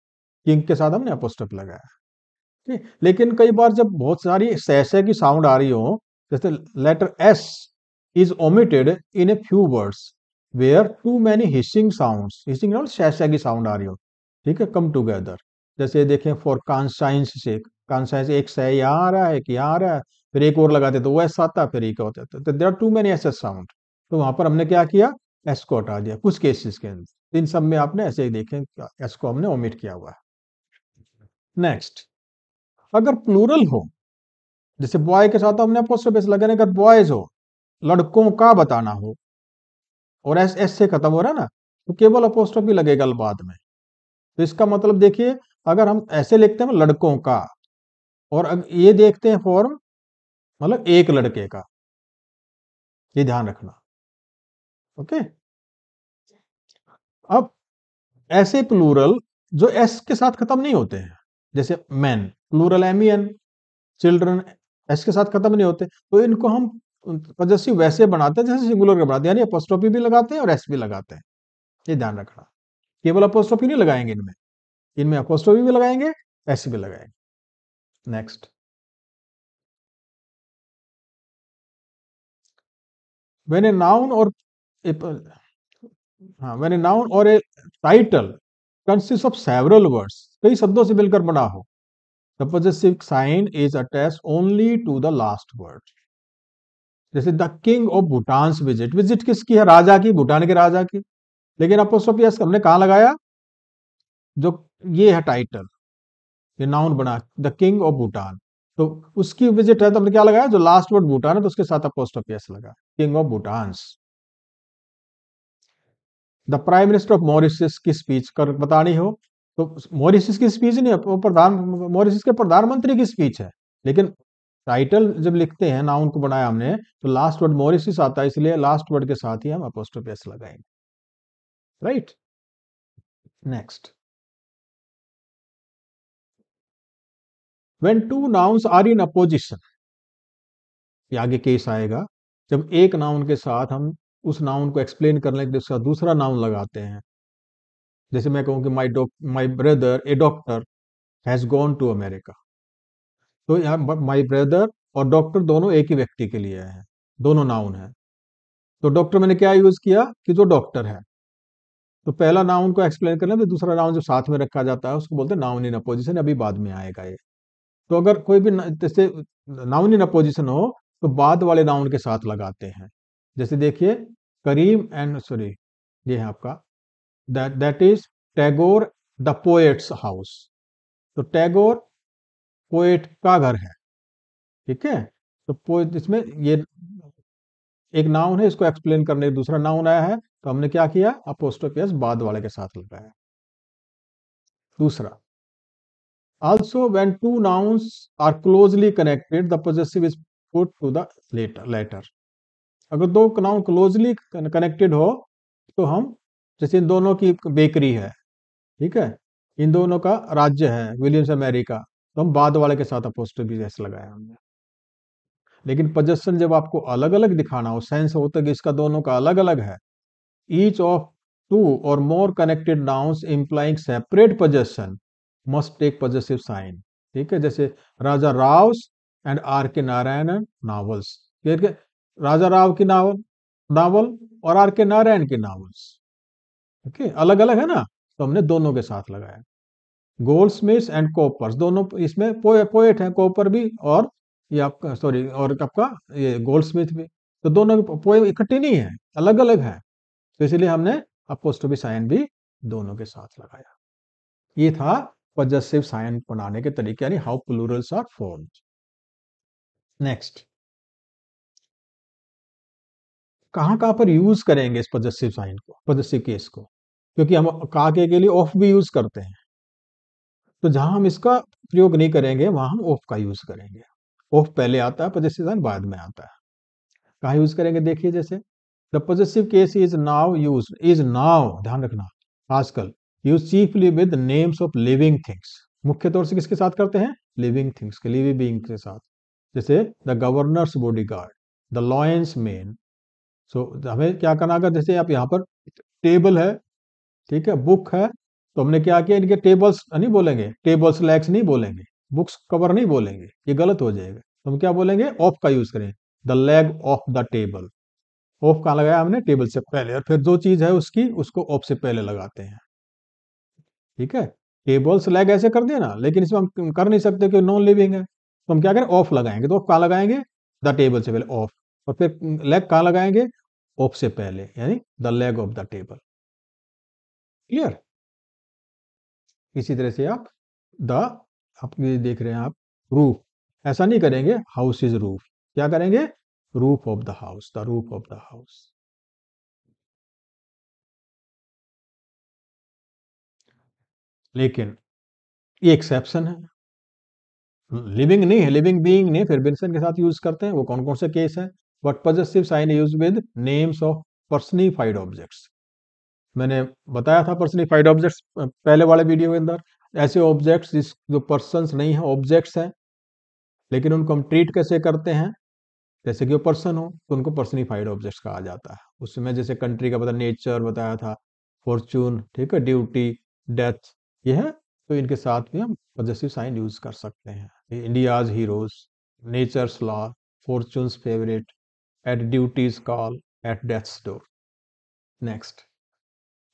S1: किंग के साथ हमने अपोस्टप लगाया ठीक लेकिन कई बार जब बहुत सारी सैसे की साउंड आ रही हो जैसे letter S is omitted in a few words where too many hissing sound hissing sound की साउंड आ रही हो ठीक है कम टूगेदर जैसे देखें फॉर कॉन्साइंस से कॉन्साइंस एक सह यहाँ आ रहा है कि आ रहा है फिर एक और लगाते तो वो ऐसा आता फिर एक होता तो देर आर टू मैनी ऐसे साउंड तो वहां पर हमने क्या किया एस्को आ दिया कुछ केसेस के अंदर इन सब में आपने ऐसे ही देखें एस्को हमने ओमिट किया हुआ है नेक्स्ट अगर प्लूरल हो जैसे बॉय के साथ हमने अपोस्ट्रोफिस लगाने अगर बॉयज हो लड़कों का बताना हो और एस एस से खत्म हो रहा है ना तो केवल अपोस्ट्रोफी लगेगा बाद में तो इसका मतलब देखिए अगर हम ऐसे लिखते हैं लड़कों का और ये देखते हैं फॉर्म
S2: मतलब एक लड़के का ये ध्यान रखना ओके अब ऐसे प्लूरल जो एस के साथ
S1: खत्म नहीं होते हैं जैसे man plural M N children S के साथ खत्म नहीं होते तो इनको हम पजस्सी वैसे बनाते हैं जैसे सिंगुलर के बनाते हैं यानी अपोस्ट्रोपी भी लगाते
S2: हैं और एस भी लगाते हैं ये ध्यान रखना केवल अपोस्ट्रोपी नहीं लगाएंगे इनमें इनमें अपोस्ट्रोपी भी लगाएंगे एस भी लगाएंगे नेक्स्ट वेन ए नाउन और Uh, हाँ मैंने नाउन और a title consist of several words
S1: कई शब्दों से मिलकर बना हो the possessive sign is attach only to the
S2: last word
S1: जैसे the king of Bhutan visit visit किसकी है राजा की भूटान के राजा की लेकिन अपोस्टोप यस हमने कहा लगाया जो ये है टाइटल ये नाउन बना द किंग ऑफ भूटान तो उसकी विजिट है तो हमने क्या लगाया जो लास्ट वर्ड भूटान है तो उसके साथ अपोस्टोप यस लगा king of Bhutan's the prime minister of Mauritius की स्पीच कर बतानी हो तो मॉरिशस की स्पीच नहीं वो प्रधान मॉरिशस के प्रधानमंत्री की स्पीच है लेकिन टाइटल जब लिखते हैं नाउन को बनाया हमने तो लास्ट वर्ड मॉरिशस आता है इसलिए लास्ट वर्ड के साथ ही हम अपोस्टोप एस
S2: लगाएंगे right next when two nouns are in apposition
S1: ये आगे केस आएगा जब एक नाउन के साथ हम उस नाउन को एक्सप्लेन करने के लिए उसका दूसरा नाउन लगाते हैं जैसे मैं कहूँ कि my doc my brother a doctor has gone to America तो यहाँ माई ब्रदर और डॉक्टर दोनों एक ही व्यक्ति के लिए हैं दोनों नाउन है तो डॉक्टर मैंने क्या यूज़ किया कि जो डॉक्टर है तो पहला नाउन को एक्सप्लेन करना फिर दूसरा नाउन जो साथ में रखा जाता है उसको बोलते हैं नाउन इन अपोजिशन अभी बाद में आएगा ये तो अगर कोई भी जैसे नाउन इन अपोजिशन हो तो बाद वाले नाउन के साथ लगाते हैं जैसे देखिए करीम एंड सॉरी ये है आपका that is Tagore the poet's house तो टैगोर पोएट का घर है ठीक है तो पोएट इसमें ये एक नाउन है इसको एक्सप्लेन करने दूसरा नाउन आया है तो हमने क्या किया अपोस्टोपियस बाद वाले के साथ लगाया दूसरा also when two nouns are closely connected the possessive is put to the later later अगर दो नाउन क्लोजली कनेक्टेड हो तो हम जैसे इन दोनों की बेकरी है ठीक है इन दोनों का राज्य है विलियम्स अमेरिका तो हम बाद वाले के साथ अपोस्टो भी जैसे लगाया हमने लेकिन पजेशन जब आपको अलग अलग दिखाना हो सेंस हो तो इसका दोनों का अलग अलग है each of two or more connected nouns implying separate possession must take possessive sign ठीक है जैसे राजा राव एंड आर के नारायणन नावल्स राजा राव की नावल नावल और आर के नारायण की नावल्स ओके अलग अलग है ना तो हमने दोनों के साथ लगाया गोल्ड स्मिथ एंड कॉपर दोनों इसमें पोएट हैं कॉपर भी और ये आपका सॉरी और आपका ये गोल्ड स्मिथ भी तो दोनों पोए इकट्ठे नहीं है अलग अलग है तो इसलिए हमने अपोस्टोबी साइन भी दोनों के साथ लगाया ये था पॉजिटिव साइन बनाने के तरीके यानी how plurals are formed next कहाँ कहाँ पर यूज करेंगे इस पॉजिटिव साइन को पॉजिटिव केस को क्योंकि हम काके के लिए ऑफ भी यूज करते हैं तो जहां हम इसका प्रयोग नहीं करेंगे वहां हम ऑफ का यूज करेंगे ऑफ पहले आता है पॉजिटिव साइन बाद में आता है कहाँ यूज करेंगे देखिए जैसे the possessive case is now use is now ध्यान रखना आजकल use chiefly with names of living things मुख्य तौर से किसके साथ करते हैं लिविंग थिंग्स के लिविंग बींग के साथ जैसे the governor's body guard the lion's mane so so, हमें क्या करना होगा जैसे आप यहाँ पर टेबल है ठीक है बुक है तो हमने क्या किया इनके टेबल्स नहीं बोलेंगे टेबल्स लैक्स नहीं बोलेंगे बुक्स कवर नहीं बोलेंगे ये गलत हो जाएगा तो हम क्या बोलेंगे ऑफ का यूज करें the leg of the table of कहाँ लगाया हमने टेबल से पहले और फिर जो चीज है उसकी उसको ऑफ से पहले लगाते हैं ठीक है टेबल्स लेग ऐसे कर दिया ना लेकिन इसमें हम कर नहीं सकते कि नॉन लिविंग है तो हम क्या करें ऑफ लगाएंगे तो ऑफ कहाँ लगाएंगे द टेबल से पहले ऑफ और फिर लेग कहाँ लगाएंगे ओप से पहले यानी the leg of the table clear इसी तरह से आप द आप देख रहे हैं आप रूफ ऐसा नहीं करेंगे हाउस इज रूफ
S2: क्या करेंगे roof of the house the roof of the house लेकिन ये एक्सेप्शन है लिविंग नहीं है लिविंग बीइंग नहीं फिर बिन्सन के साथ यूज
S1: करते हैं वो कौन कौन से केस है but possessive sign use with names of personified objects मैंने बताया था पर्सनिफाइड ऑब्जेक्ट्स पहले वाले वीडियो के अंदर ऐसे ऑब्जेक्ट्स जिस जो पर्सन नहीं है ऑब्जेक्ट्स हैं लेकिन उनको हम ट्रीट कैसे करते हैं जैसे कि वो पर्सन हो तो उनको पर्सनिफाइड ऑब्जेक्ट्स कहा जाता है उसमें जैसे कंट्री का पता नेचर बताया था फॉर्चून ठीक है ड्यूटी डेथ ये है तो इनके साथ भी हम पॉजिटिव साइन यूज कर सकते हैं India's heroes nature's law fortune favourite at duty's call, at death's door. Next.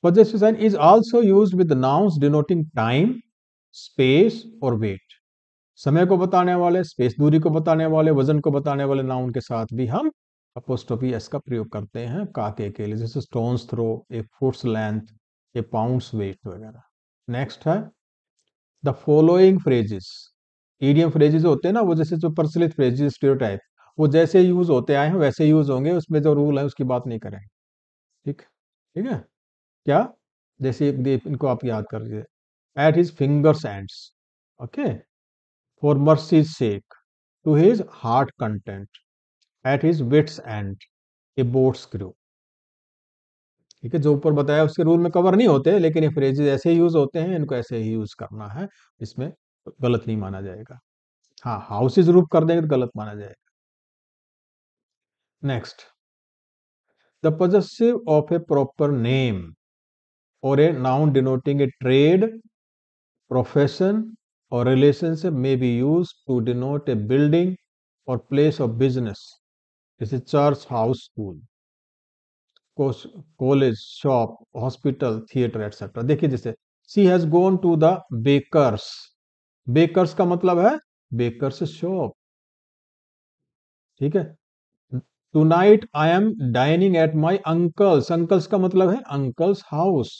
S1: Possessive sign is also used with the nouns denoting time, space or weight. समय को बताने वाले स्पेस दूरी को बताने वाले वजन को बताने वाले नाउन के साथ भी हम अपोस्टोपी एस का प्रयोग करते हैं काके के लिए जैसे stones throw a foot's length a pound's weight वगैरह नेक्स्ट है the following phrases idiom phrases होते हैं ना वो जैसे जो प्रचलित फ्रेजेस स्टीरियोटाइप वो जैसे यूज होते आए हैं वैसे यूज होंगे उसमें जो रूल है उसकी बात नहीं करेंगे ठीक ठीक है क्या जैसे इनको आप याद कर लीजिए at his finger's ends okay for mercy's sake to his heart content at his wits end a boat's grow ठीक है जो ऊपर बताया उसके रूल में कवर नहीं होते लेकिन ये फ्रेजेज ऐसे यूज होते हैं इनको ऐसे ही यूज करना है इसमें गलत नहीं माना जाएगा हाँ हाउसेज रूप कर देंगे तो गलत माना जाएगा next the possessive of a proper name or a noun denoting a trade profession or relationship may be use to denote a building or place of business इसे church house school college shop hospital theatre etcetera देखिए जैसे she has gone to the baker's baker's का मतलब है baker's shop ठीक है tonight I am dining at my uncle's uncle's का मतलब है uncle's house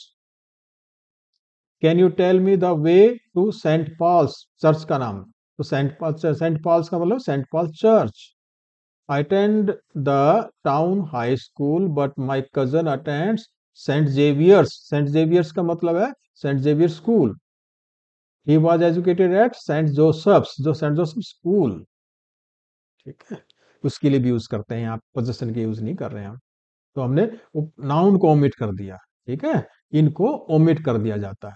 S1: can you tell me the way to Saint Paul's church का नाम तो सेंट पॉल्स सेंट पॉल्स का मतलब Saint Paul's church I attend the town high school but my cousin attends Saint Xavier's Saint Xavier's का मतलब है Saint Xavier school he was educated at Saint Joseph's जो Saint Joseph school ठीक है उसके लिए भी यूज करते हैं आप पोजेशन के यूज नहीं कर रहे हैं तो हमने नाउन को ओमिट कर दिया ठीक है इनको ओमिट कर दिया जाता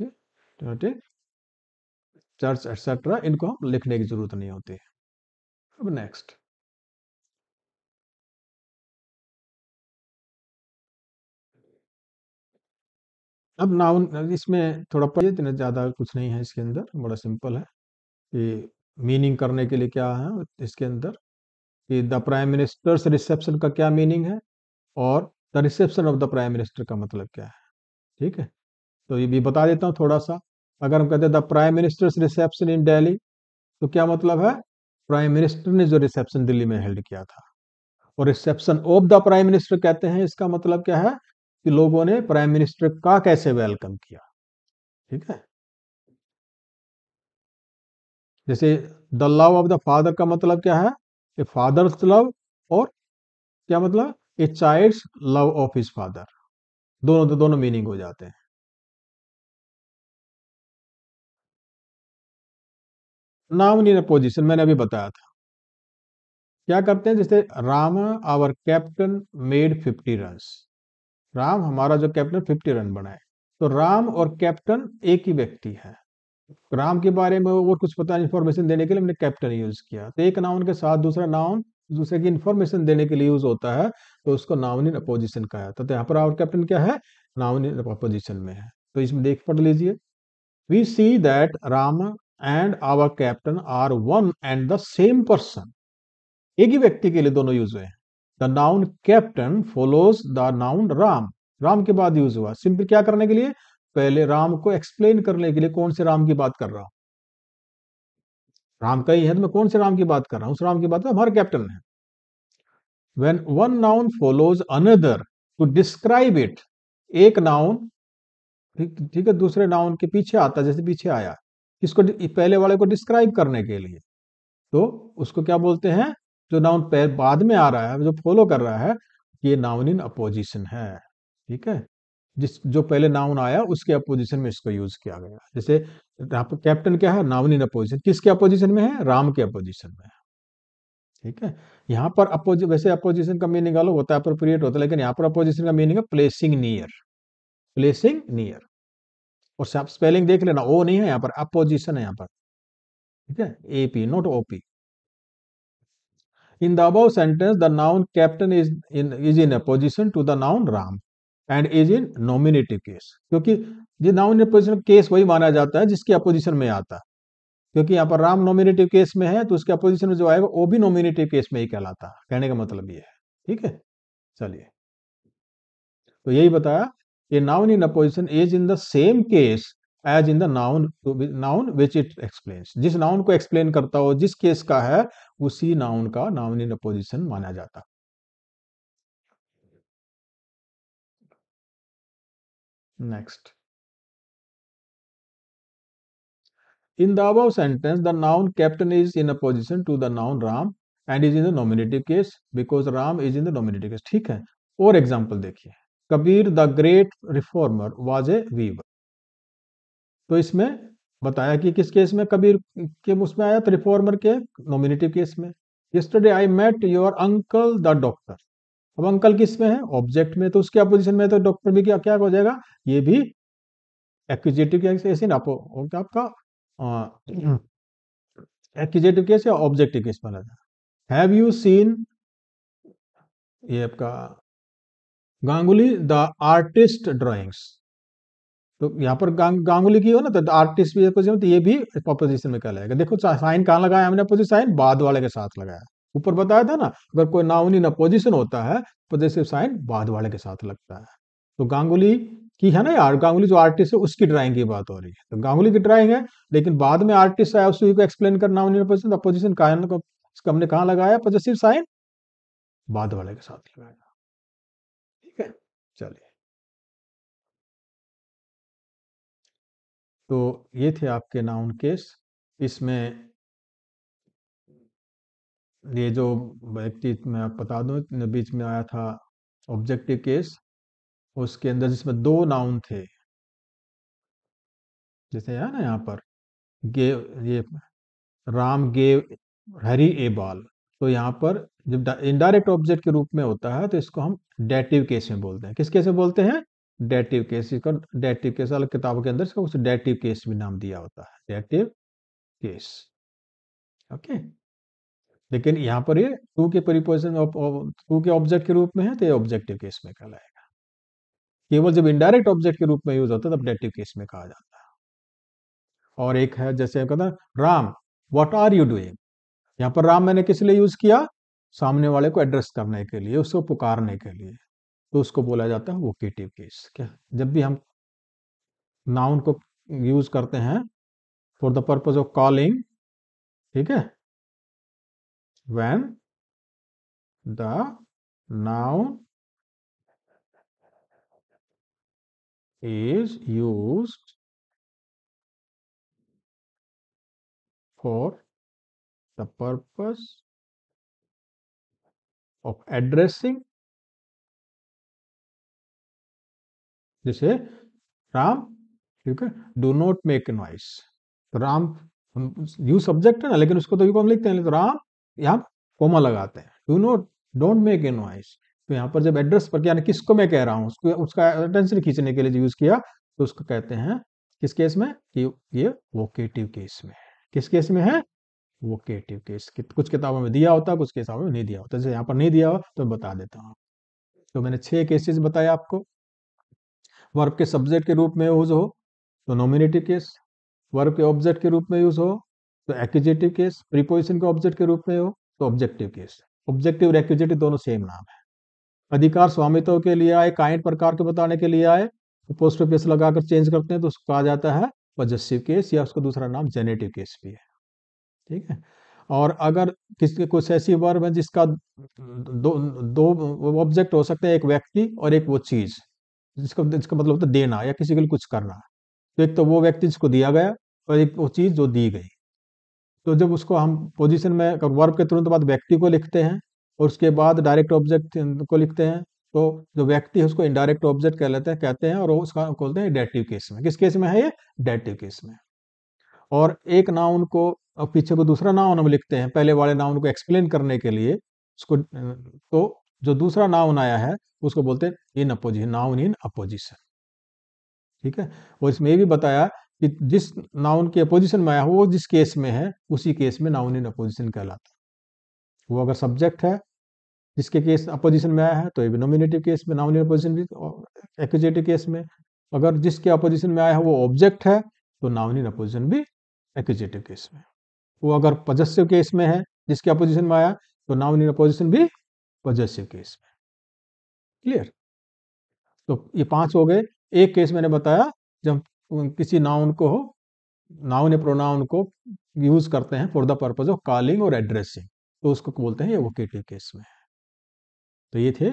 S2: है चर्च एक्सेट्रा इनको हम लिखने की जरूरत नहीं होती अब नेक्स्ट अब नाउन इसमें थोड़ा
S1: इतना ज़्यादा कुछ नहीं है इसके अंदर बड़ा सिंपल है कि मीनिंग करने के लिए क्या है इसके अंदर कि द प्राइम मिनिस्टर्स रिसेप्शन का क्या मीनिंग है और the reception of the prime minister का मतलब क्या है ठीक है तो ये भी बता देता हूँ थोड़ा सा अगर हम कहते हैं the prime minister's reception in Delhi तो क्या मतलब है प्राइम मिनिस्टर ने जो रिसेप्शन दिल्ली में हेल्ड किया था और reception of the prime minister कहते हैं इसका मतलब क्या है कि लोगों ने प्राइम मिनिस्टर का कैसे वेलकम किया ठीक है जैसे the love of the father का मतलब क्या है ए फादर्स लव और क्या मतलब a child
S2: love of his father दोनों तो दोनों मीनिंग हो जाते हैं नाउन इन पोजिशन मैंने अभी बताया था क्या करते हैं जैसे Ram our captain made fifty
S1: run Ram हमारा जो कैप्टन फिफ्टी रन बनाए तो राम और कैप्टन एक ही व्यक्ति है राम के बारे में और कुछ पता इन्फॉर्मेशन देने के लिए हमने कैप्टन यूज किया तो एक नाउन के साथ दूसरा नाउन दूसरे की इन्फॉर्मेशन देने के लिए यूज होता है तो उसको नाउन इन अपोजिशन का है तो यहाँ पर आवर कैप्टन क्या है नाउन इन अपोजिशन में है तो इसमें देख पढ़ लीजिए we see that Ram and our captain are one and the same person एक ही व्यक्ति के लिए दोनों यूज हुए the noun captain follows the noun Ram Ram के बाद यूज हुआ सिंपल क्या करने के लिए पहले राम को एक्सप्लेन करने के लिए कौन से राम की बात कर रहा हूं राम का ही है तो मैं कौन से राम की बात कर रहा हूं उस राम की बात हमारे कैप्टन है when one noun follows another to describe it एक नाउन ठीक है दूसरे नाउन के पीछे आता जैसे पीछे आया इसको पहले वाले को डिस्क्राइब करने के लिए तो उसको क्या बोलते हैं जो नाउन बाद में आ रहा है जो फॉलो कर रहा है ये नाउन इन अपोजिशन है ठीक है जिस जो पहले नाउन आया उसके अपोजिशन में इसको यूज किया गया जैसे कैप्टन क्या है नाउन इन अपोजिशन किसके अपोजिशन में है राम के अपोजिशन में ठीक है यहाँ पर अपोज वैसे अपोजिशन का मीनिंग अलग होता है अप्रोप्रिएट होता है लेकिन यहाँ पर अपोजिशन का मीनिंग है प्लेसिंग नियर प्लेसिंग नियर और आप स्पेलिंग देख लेना ओ नहीं है यहाँ पर अपोजिशन है यहाँ पर ठीक है A P note O P in the above sentence the noun captain is in is in apposition to the noun Ram and is in nominative case क्योंकि ये नाउन पोजिशन केस वही माना जाता है जिसके अपोजिशन में आता है क्योंकि यहाँ पर राम नॉमिनेटिव केस में है तो उसके अपोजिशन में जो आएगा वो भी नॉमिनेटिव केस में ही कहलाता है कहने का मतलब ये है ठीक है चलिए तो यही बताया ये noun in apposition is in the same case as in the noun noun which it explain जिस नाउन को एक्सप्लेन करता हो जिस केस का है
S2: उसी नाउन का नाउन इन अपोजिशन माना जाता है Next. In the above sentence, the noun captain is in opposition to the
S1: noun Ram and is in the nominative case because Ram is in the nominative case ठीक है और example देखिए Kabir the great reformer was a weaver तो इसमें बताया कि किस case में कबीर के उसमें आया तो रिफॉर्मर के नॉमिनेटिव केस में yesterday I met your uncle the doctor अब अंकल किस में है ऑब्जेक्ट में तो उसके अपोजिशन में तो डॉक्टर भी क्या क्या हो जाएगा ये भी एक्विजिटिव केस आपको आपका एक्विजिटिव केस [CLEARS THROAT] या ऑब्जेक्टिव केस माना जाएगा हैव यू सीन ये आपका गांगुली द आर्टिस्ट ड्रॉइंग्स तो यहाँ पर गांग, गांगुली की हो ना तो आर्टिस्ट भी तो ये भी अपोजिशन में कहलाएगा देखो साइन कहाँ लगाया हमने अपोजिट साइन बाद वाले के साथ लगाया ऊपर बताया था ना अगर कोई नाउनी ना पोजिशन होता है पोजेसिव साइन बाद वाले के साथ लगता है तो गांगुली की है ना यार गांगुली जो आर्टिस्ट है उसकी ड्राइंग की बात हो रही है तो गांगुली की ड्राइंग है लेकिन बाद में आर्टिस्ट आया उसी को एक्सप्लेन कर नाउनी इन अपोजिशन अपोजिशन कहा
S2: हमने कहा लगाया पोजेसिव साइन बाद वाले के साथ लगाया ठीक है चलिए तो ये थे आपके नाउन केस इसमें
S1: ये जो एक चीज मैं आप बता दूं बीच में आया था ऑब्जेक्टिव केस उसके अंदर जिसमें दो नाउन थे जैसे है ना यहाँ पर गे ये राम गेव हरी ए बाल तो यहाँ पर जब इनडायरेक्ट ऑब्जेक्ट के रूप में होता है तो इसको हम डेटिव केस में बोलते हैं किस केस में बोलते हैं डेटिव केस इसका डेटिव केस अलग किताबों के अंदर इसका डेटिव केस भी नाम दिया होता है डेटिव केस ओके okay? लेकिन यहाँ पर ये टू के परिपोजन टू के ऑब्जेक्ट के रूप में है तो ये ऑब्जेक्टिव केस में कहलाएगा केवल जब इनडायरेक्ट ऑब्जेक्ट के रूप में यूज होता है तब डेटिव केस में कहा जाता है और एक है जैसे कहता Ram what are you doing यहाँ पर राम मैंने किस लिए यूज किया सामने वाले को एड्रेस करने के लिए उसको पुकारने के लिए तो उसको बोला जाता है वोकेटिव केस क्या जब भी हम नाउन को
S2: यूज करते हैं for the purpose of calling ठीक है when the noun is used for the purpose of addressing जैसे राम ठीक है डू
S1: नॉट मेक नॉइस तो राम यू सब्जेक्ट है ना लेकिन उसको तो यू को हम लिखते हैं तो राम यहाँ कोमा लगाते हैं do not don't make a noise तो यहाँ पर जब एड्रेस पर क्या किसको मैं कह रहा हूँ उसको उसका अटेंशन खींचने के लिए यूज़ किया तो उसको कहते हैं किस केस में कि ये वोकेटिव केस में किस केस में है वोकेटिव केस कुछ किताबों में दिया होता कुछ किताबों में नहीं दिया होता जैसे यहाँ पर नहीं दिया हो तो मैं बता देता हूँ तो मैंने छह केसेस बताए आपको वर्ब के सब्जेक्ट के रूप में यूज हो तो नॉमिनेटिव केस वर्ब के ऑब्जेक्ट के रूप में यूज हो तो एक्जेटिव केस प्रीपोजिशन के ऑब्जेक्ट के रूप में हो तो ऑब्जेक्टिव केस ऑब्जेक्टिव और एक्विजिटिव दोनों सेम नाम है अधिकार स्वामित्व के लिए आए काइंड प्रकार के बताने के लिए आए तो पोस्ट ऑफिस लगाकर चेंज करते हैं तो उसको कहा जाता है पॉजिटिव केस या उसका दूसरा नाम जेनेटिव केस भी है ठीक है और अगर किसी कुछ ऐसी वर्ब है जिसका दो दो ऑब्जेक्ट हो सकते हैं एक व्यक्ति और एक वो चीज जिसका जिसका मतलब होता है देना या किसी के लिए कुछ करना तो एक तो वो व्यक्ति जिसको दिया गया और एक वो चीज जो दी गई तो जब उसको हम पोजिशन में वर्ब के तुरंत बाद व्यक्ति को लिखते हैं और उसके बाद डायरेक्ट ऑब्जेक्ट को लिखते हैं तो जो व्यक्ति है उसको इनडायरेक्ट ऑब्जेक्ट कह लेते हैं कहते हैं और उसका बोलते हैं डेटिव केस में किस केस में है ये डेटिव केस में और एक नाउन को पीछे को दूसरा नाउन हम लिखते हैं पहले वाले नाउन को एक्सप्लेन करने के लिए उसको तो जो दूसरा नाउन आया है उसको बोलते हैं in apposition noun in apposition ठीक है और इसमें ये भी बताया कि जिस नाउन के अपोजिशन में आया हो वो जिस केस में है उसी केस में नाउन इन अपोजिशन कहलाता है वो अगर सब्जेक्ट है जिसके केस अपोजिशन में आया है तो नॉमिनेटिव केस में नाउन इन अपोजिशन भी एक्यूजेटिव केस में अगर जिसके अपोजिशन में आया है वो ऑब्जेक्ट है तो नाउन इन अपोजिशन भी एक्यूजेटिव केस में वो अगर पजस्सिव केस में है जिसके अपोजिशन में आया तो नाउन इन अपोजिशन भी पजस्सिव केस में क्लियर तो ये पांच हो गए एक केस मैंने बताया जब किसी नाउन को नाउन या प्रोनाउन को यूज करते हैं for the purpose of calling और एड्रेसिंग तो उसको बोलते हैं ये वोकेटिव केस में तो ये थे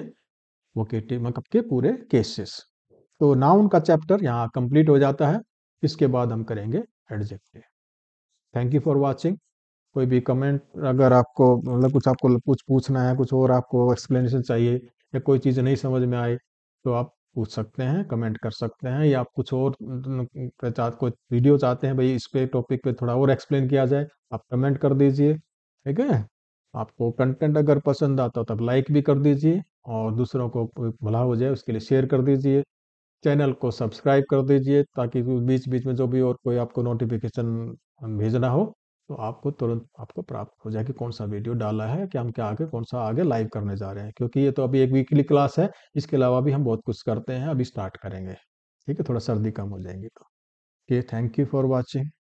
S1: वोकेटिव मतलब के पूरे केसेस तो नाउन का चैप्टर यहाँ कंप्लीट हो जाता है इसके बाद हम करेंगे adjective thank you for watching कोई भी कमेंट अगर आपको मतलब कुछ आपको कुछ पूछना है कुछ और आपको एक्सप्लेनेशन चाहिए या कोई चीज़ नहीं समझ में आई तो आप पूछ सकते हैं कमेंट कर सकते हैं या आप कुछ और कोई वीडियो चाहते हैं भाई इस पे टॉपिक पे थोड़ा और एक्सप्लेन किया जाए आप कमेंट कर दीजिए ठीक है आपको कंटेंट अगर पसंद आता हो तब लाइक भी कर दीजिए और दूसरों को भला हो जाए उसके लिए शेयर कर दीजिए चैनल को सब्सक्राइब कर दीजिए ताकि बीच बीच में जो भी और कोई आपको नोटिफिकेशन भेजना हो तो आपको तुरंत आपको प्राप्त हो जाएगी कौन सा वीडियो डाला है कि हम क्या आगे कौन सा आगे लाइव करने जा रहे हैं क्योंकि ये तो अभी एक वीकली क्लास है इसके अलावा भी हम बहुत कुछ करते हैं अभी स्टार्ट करेंगे ठीक है थोड़ा सर्दी कम हो जाएंगी तो ये थैंक यू फॉर वॉचिंग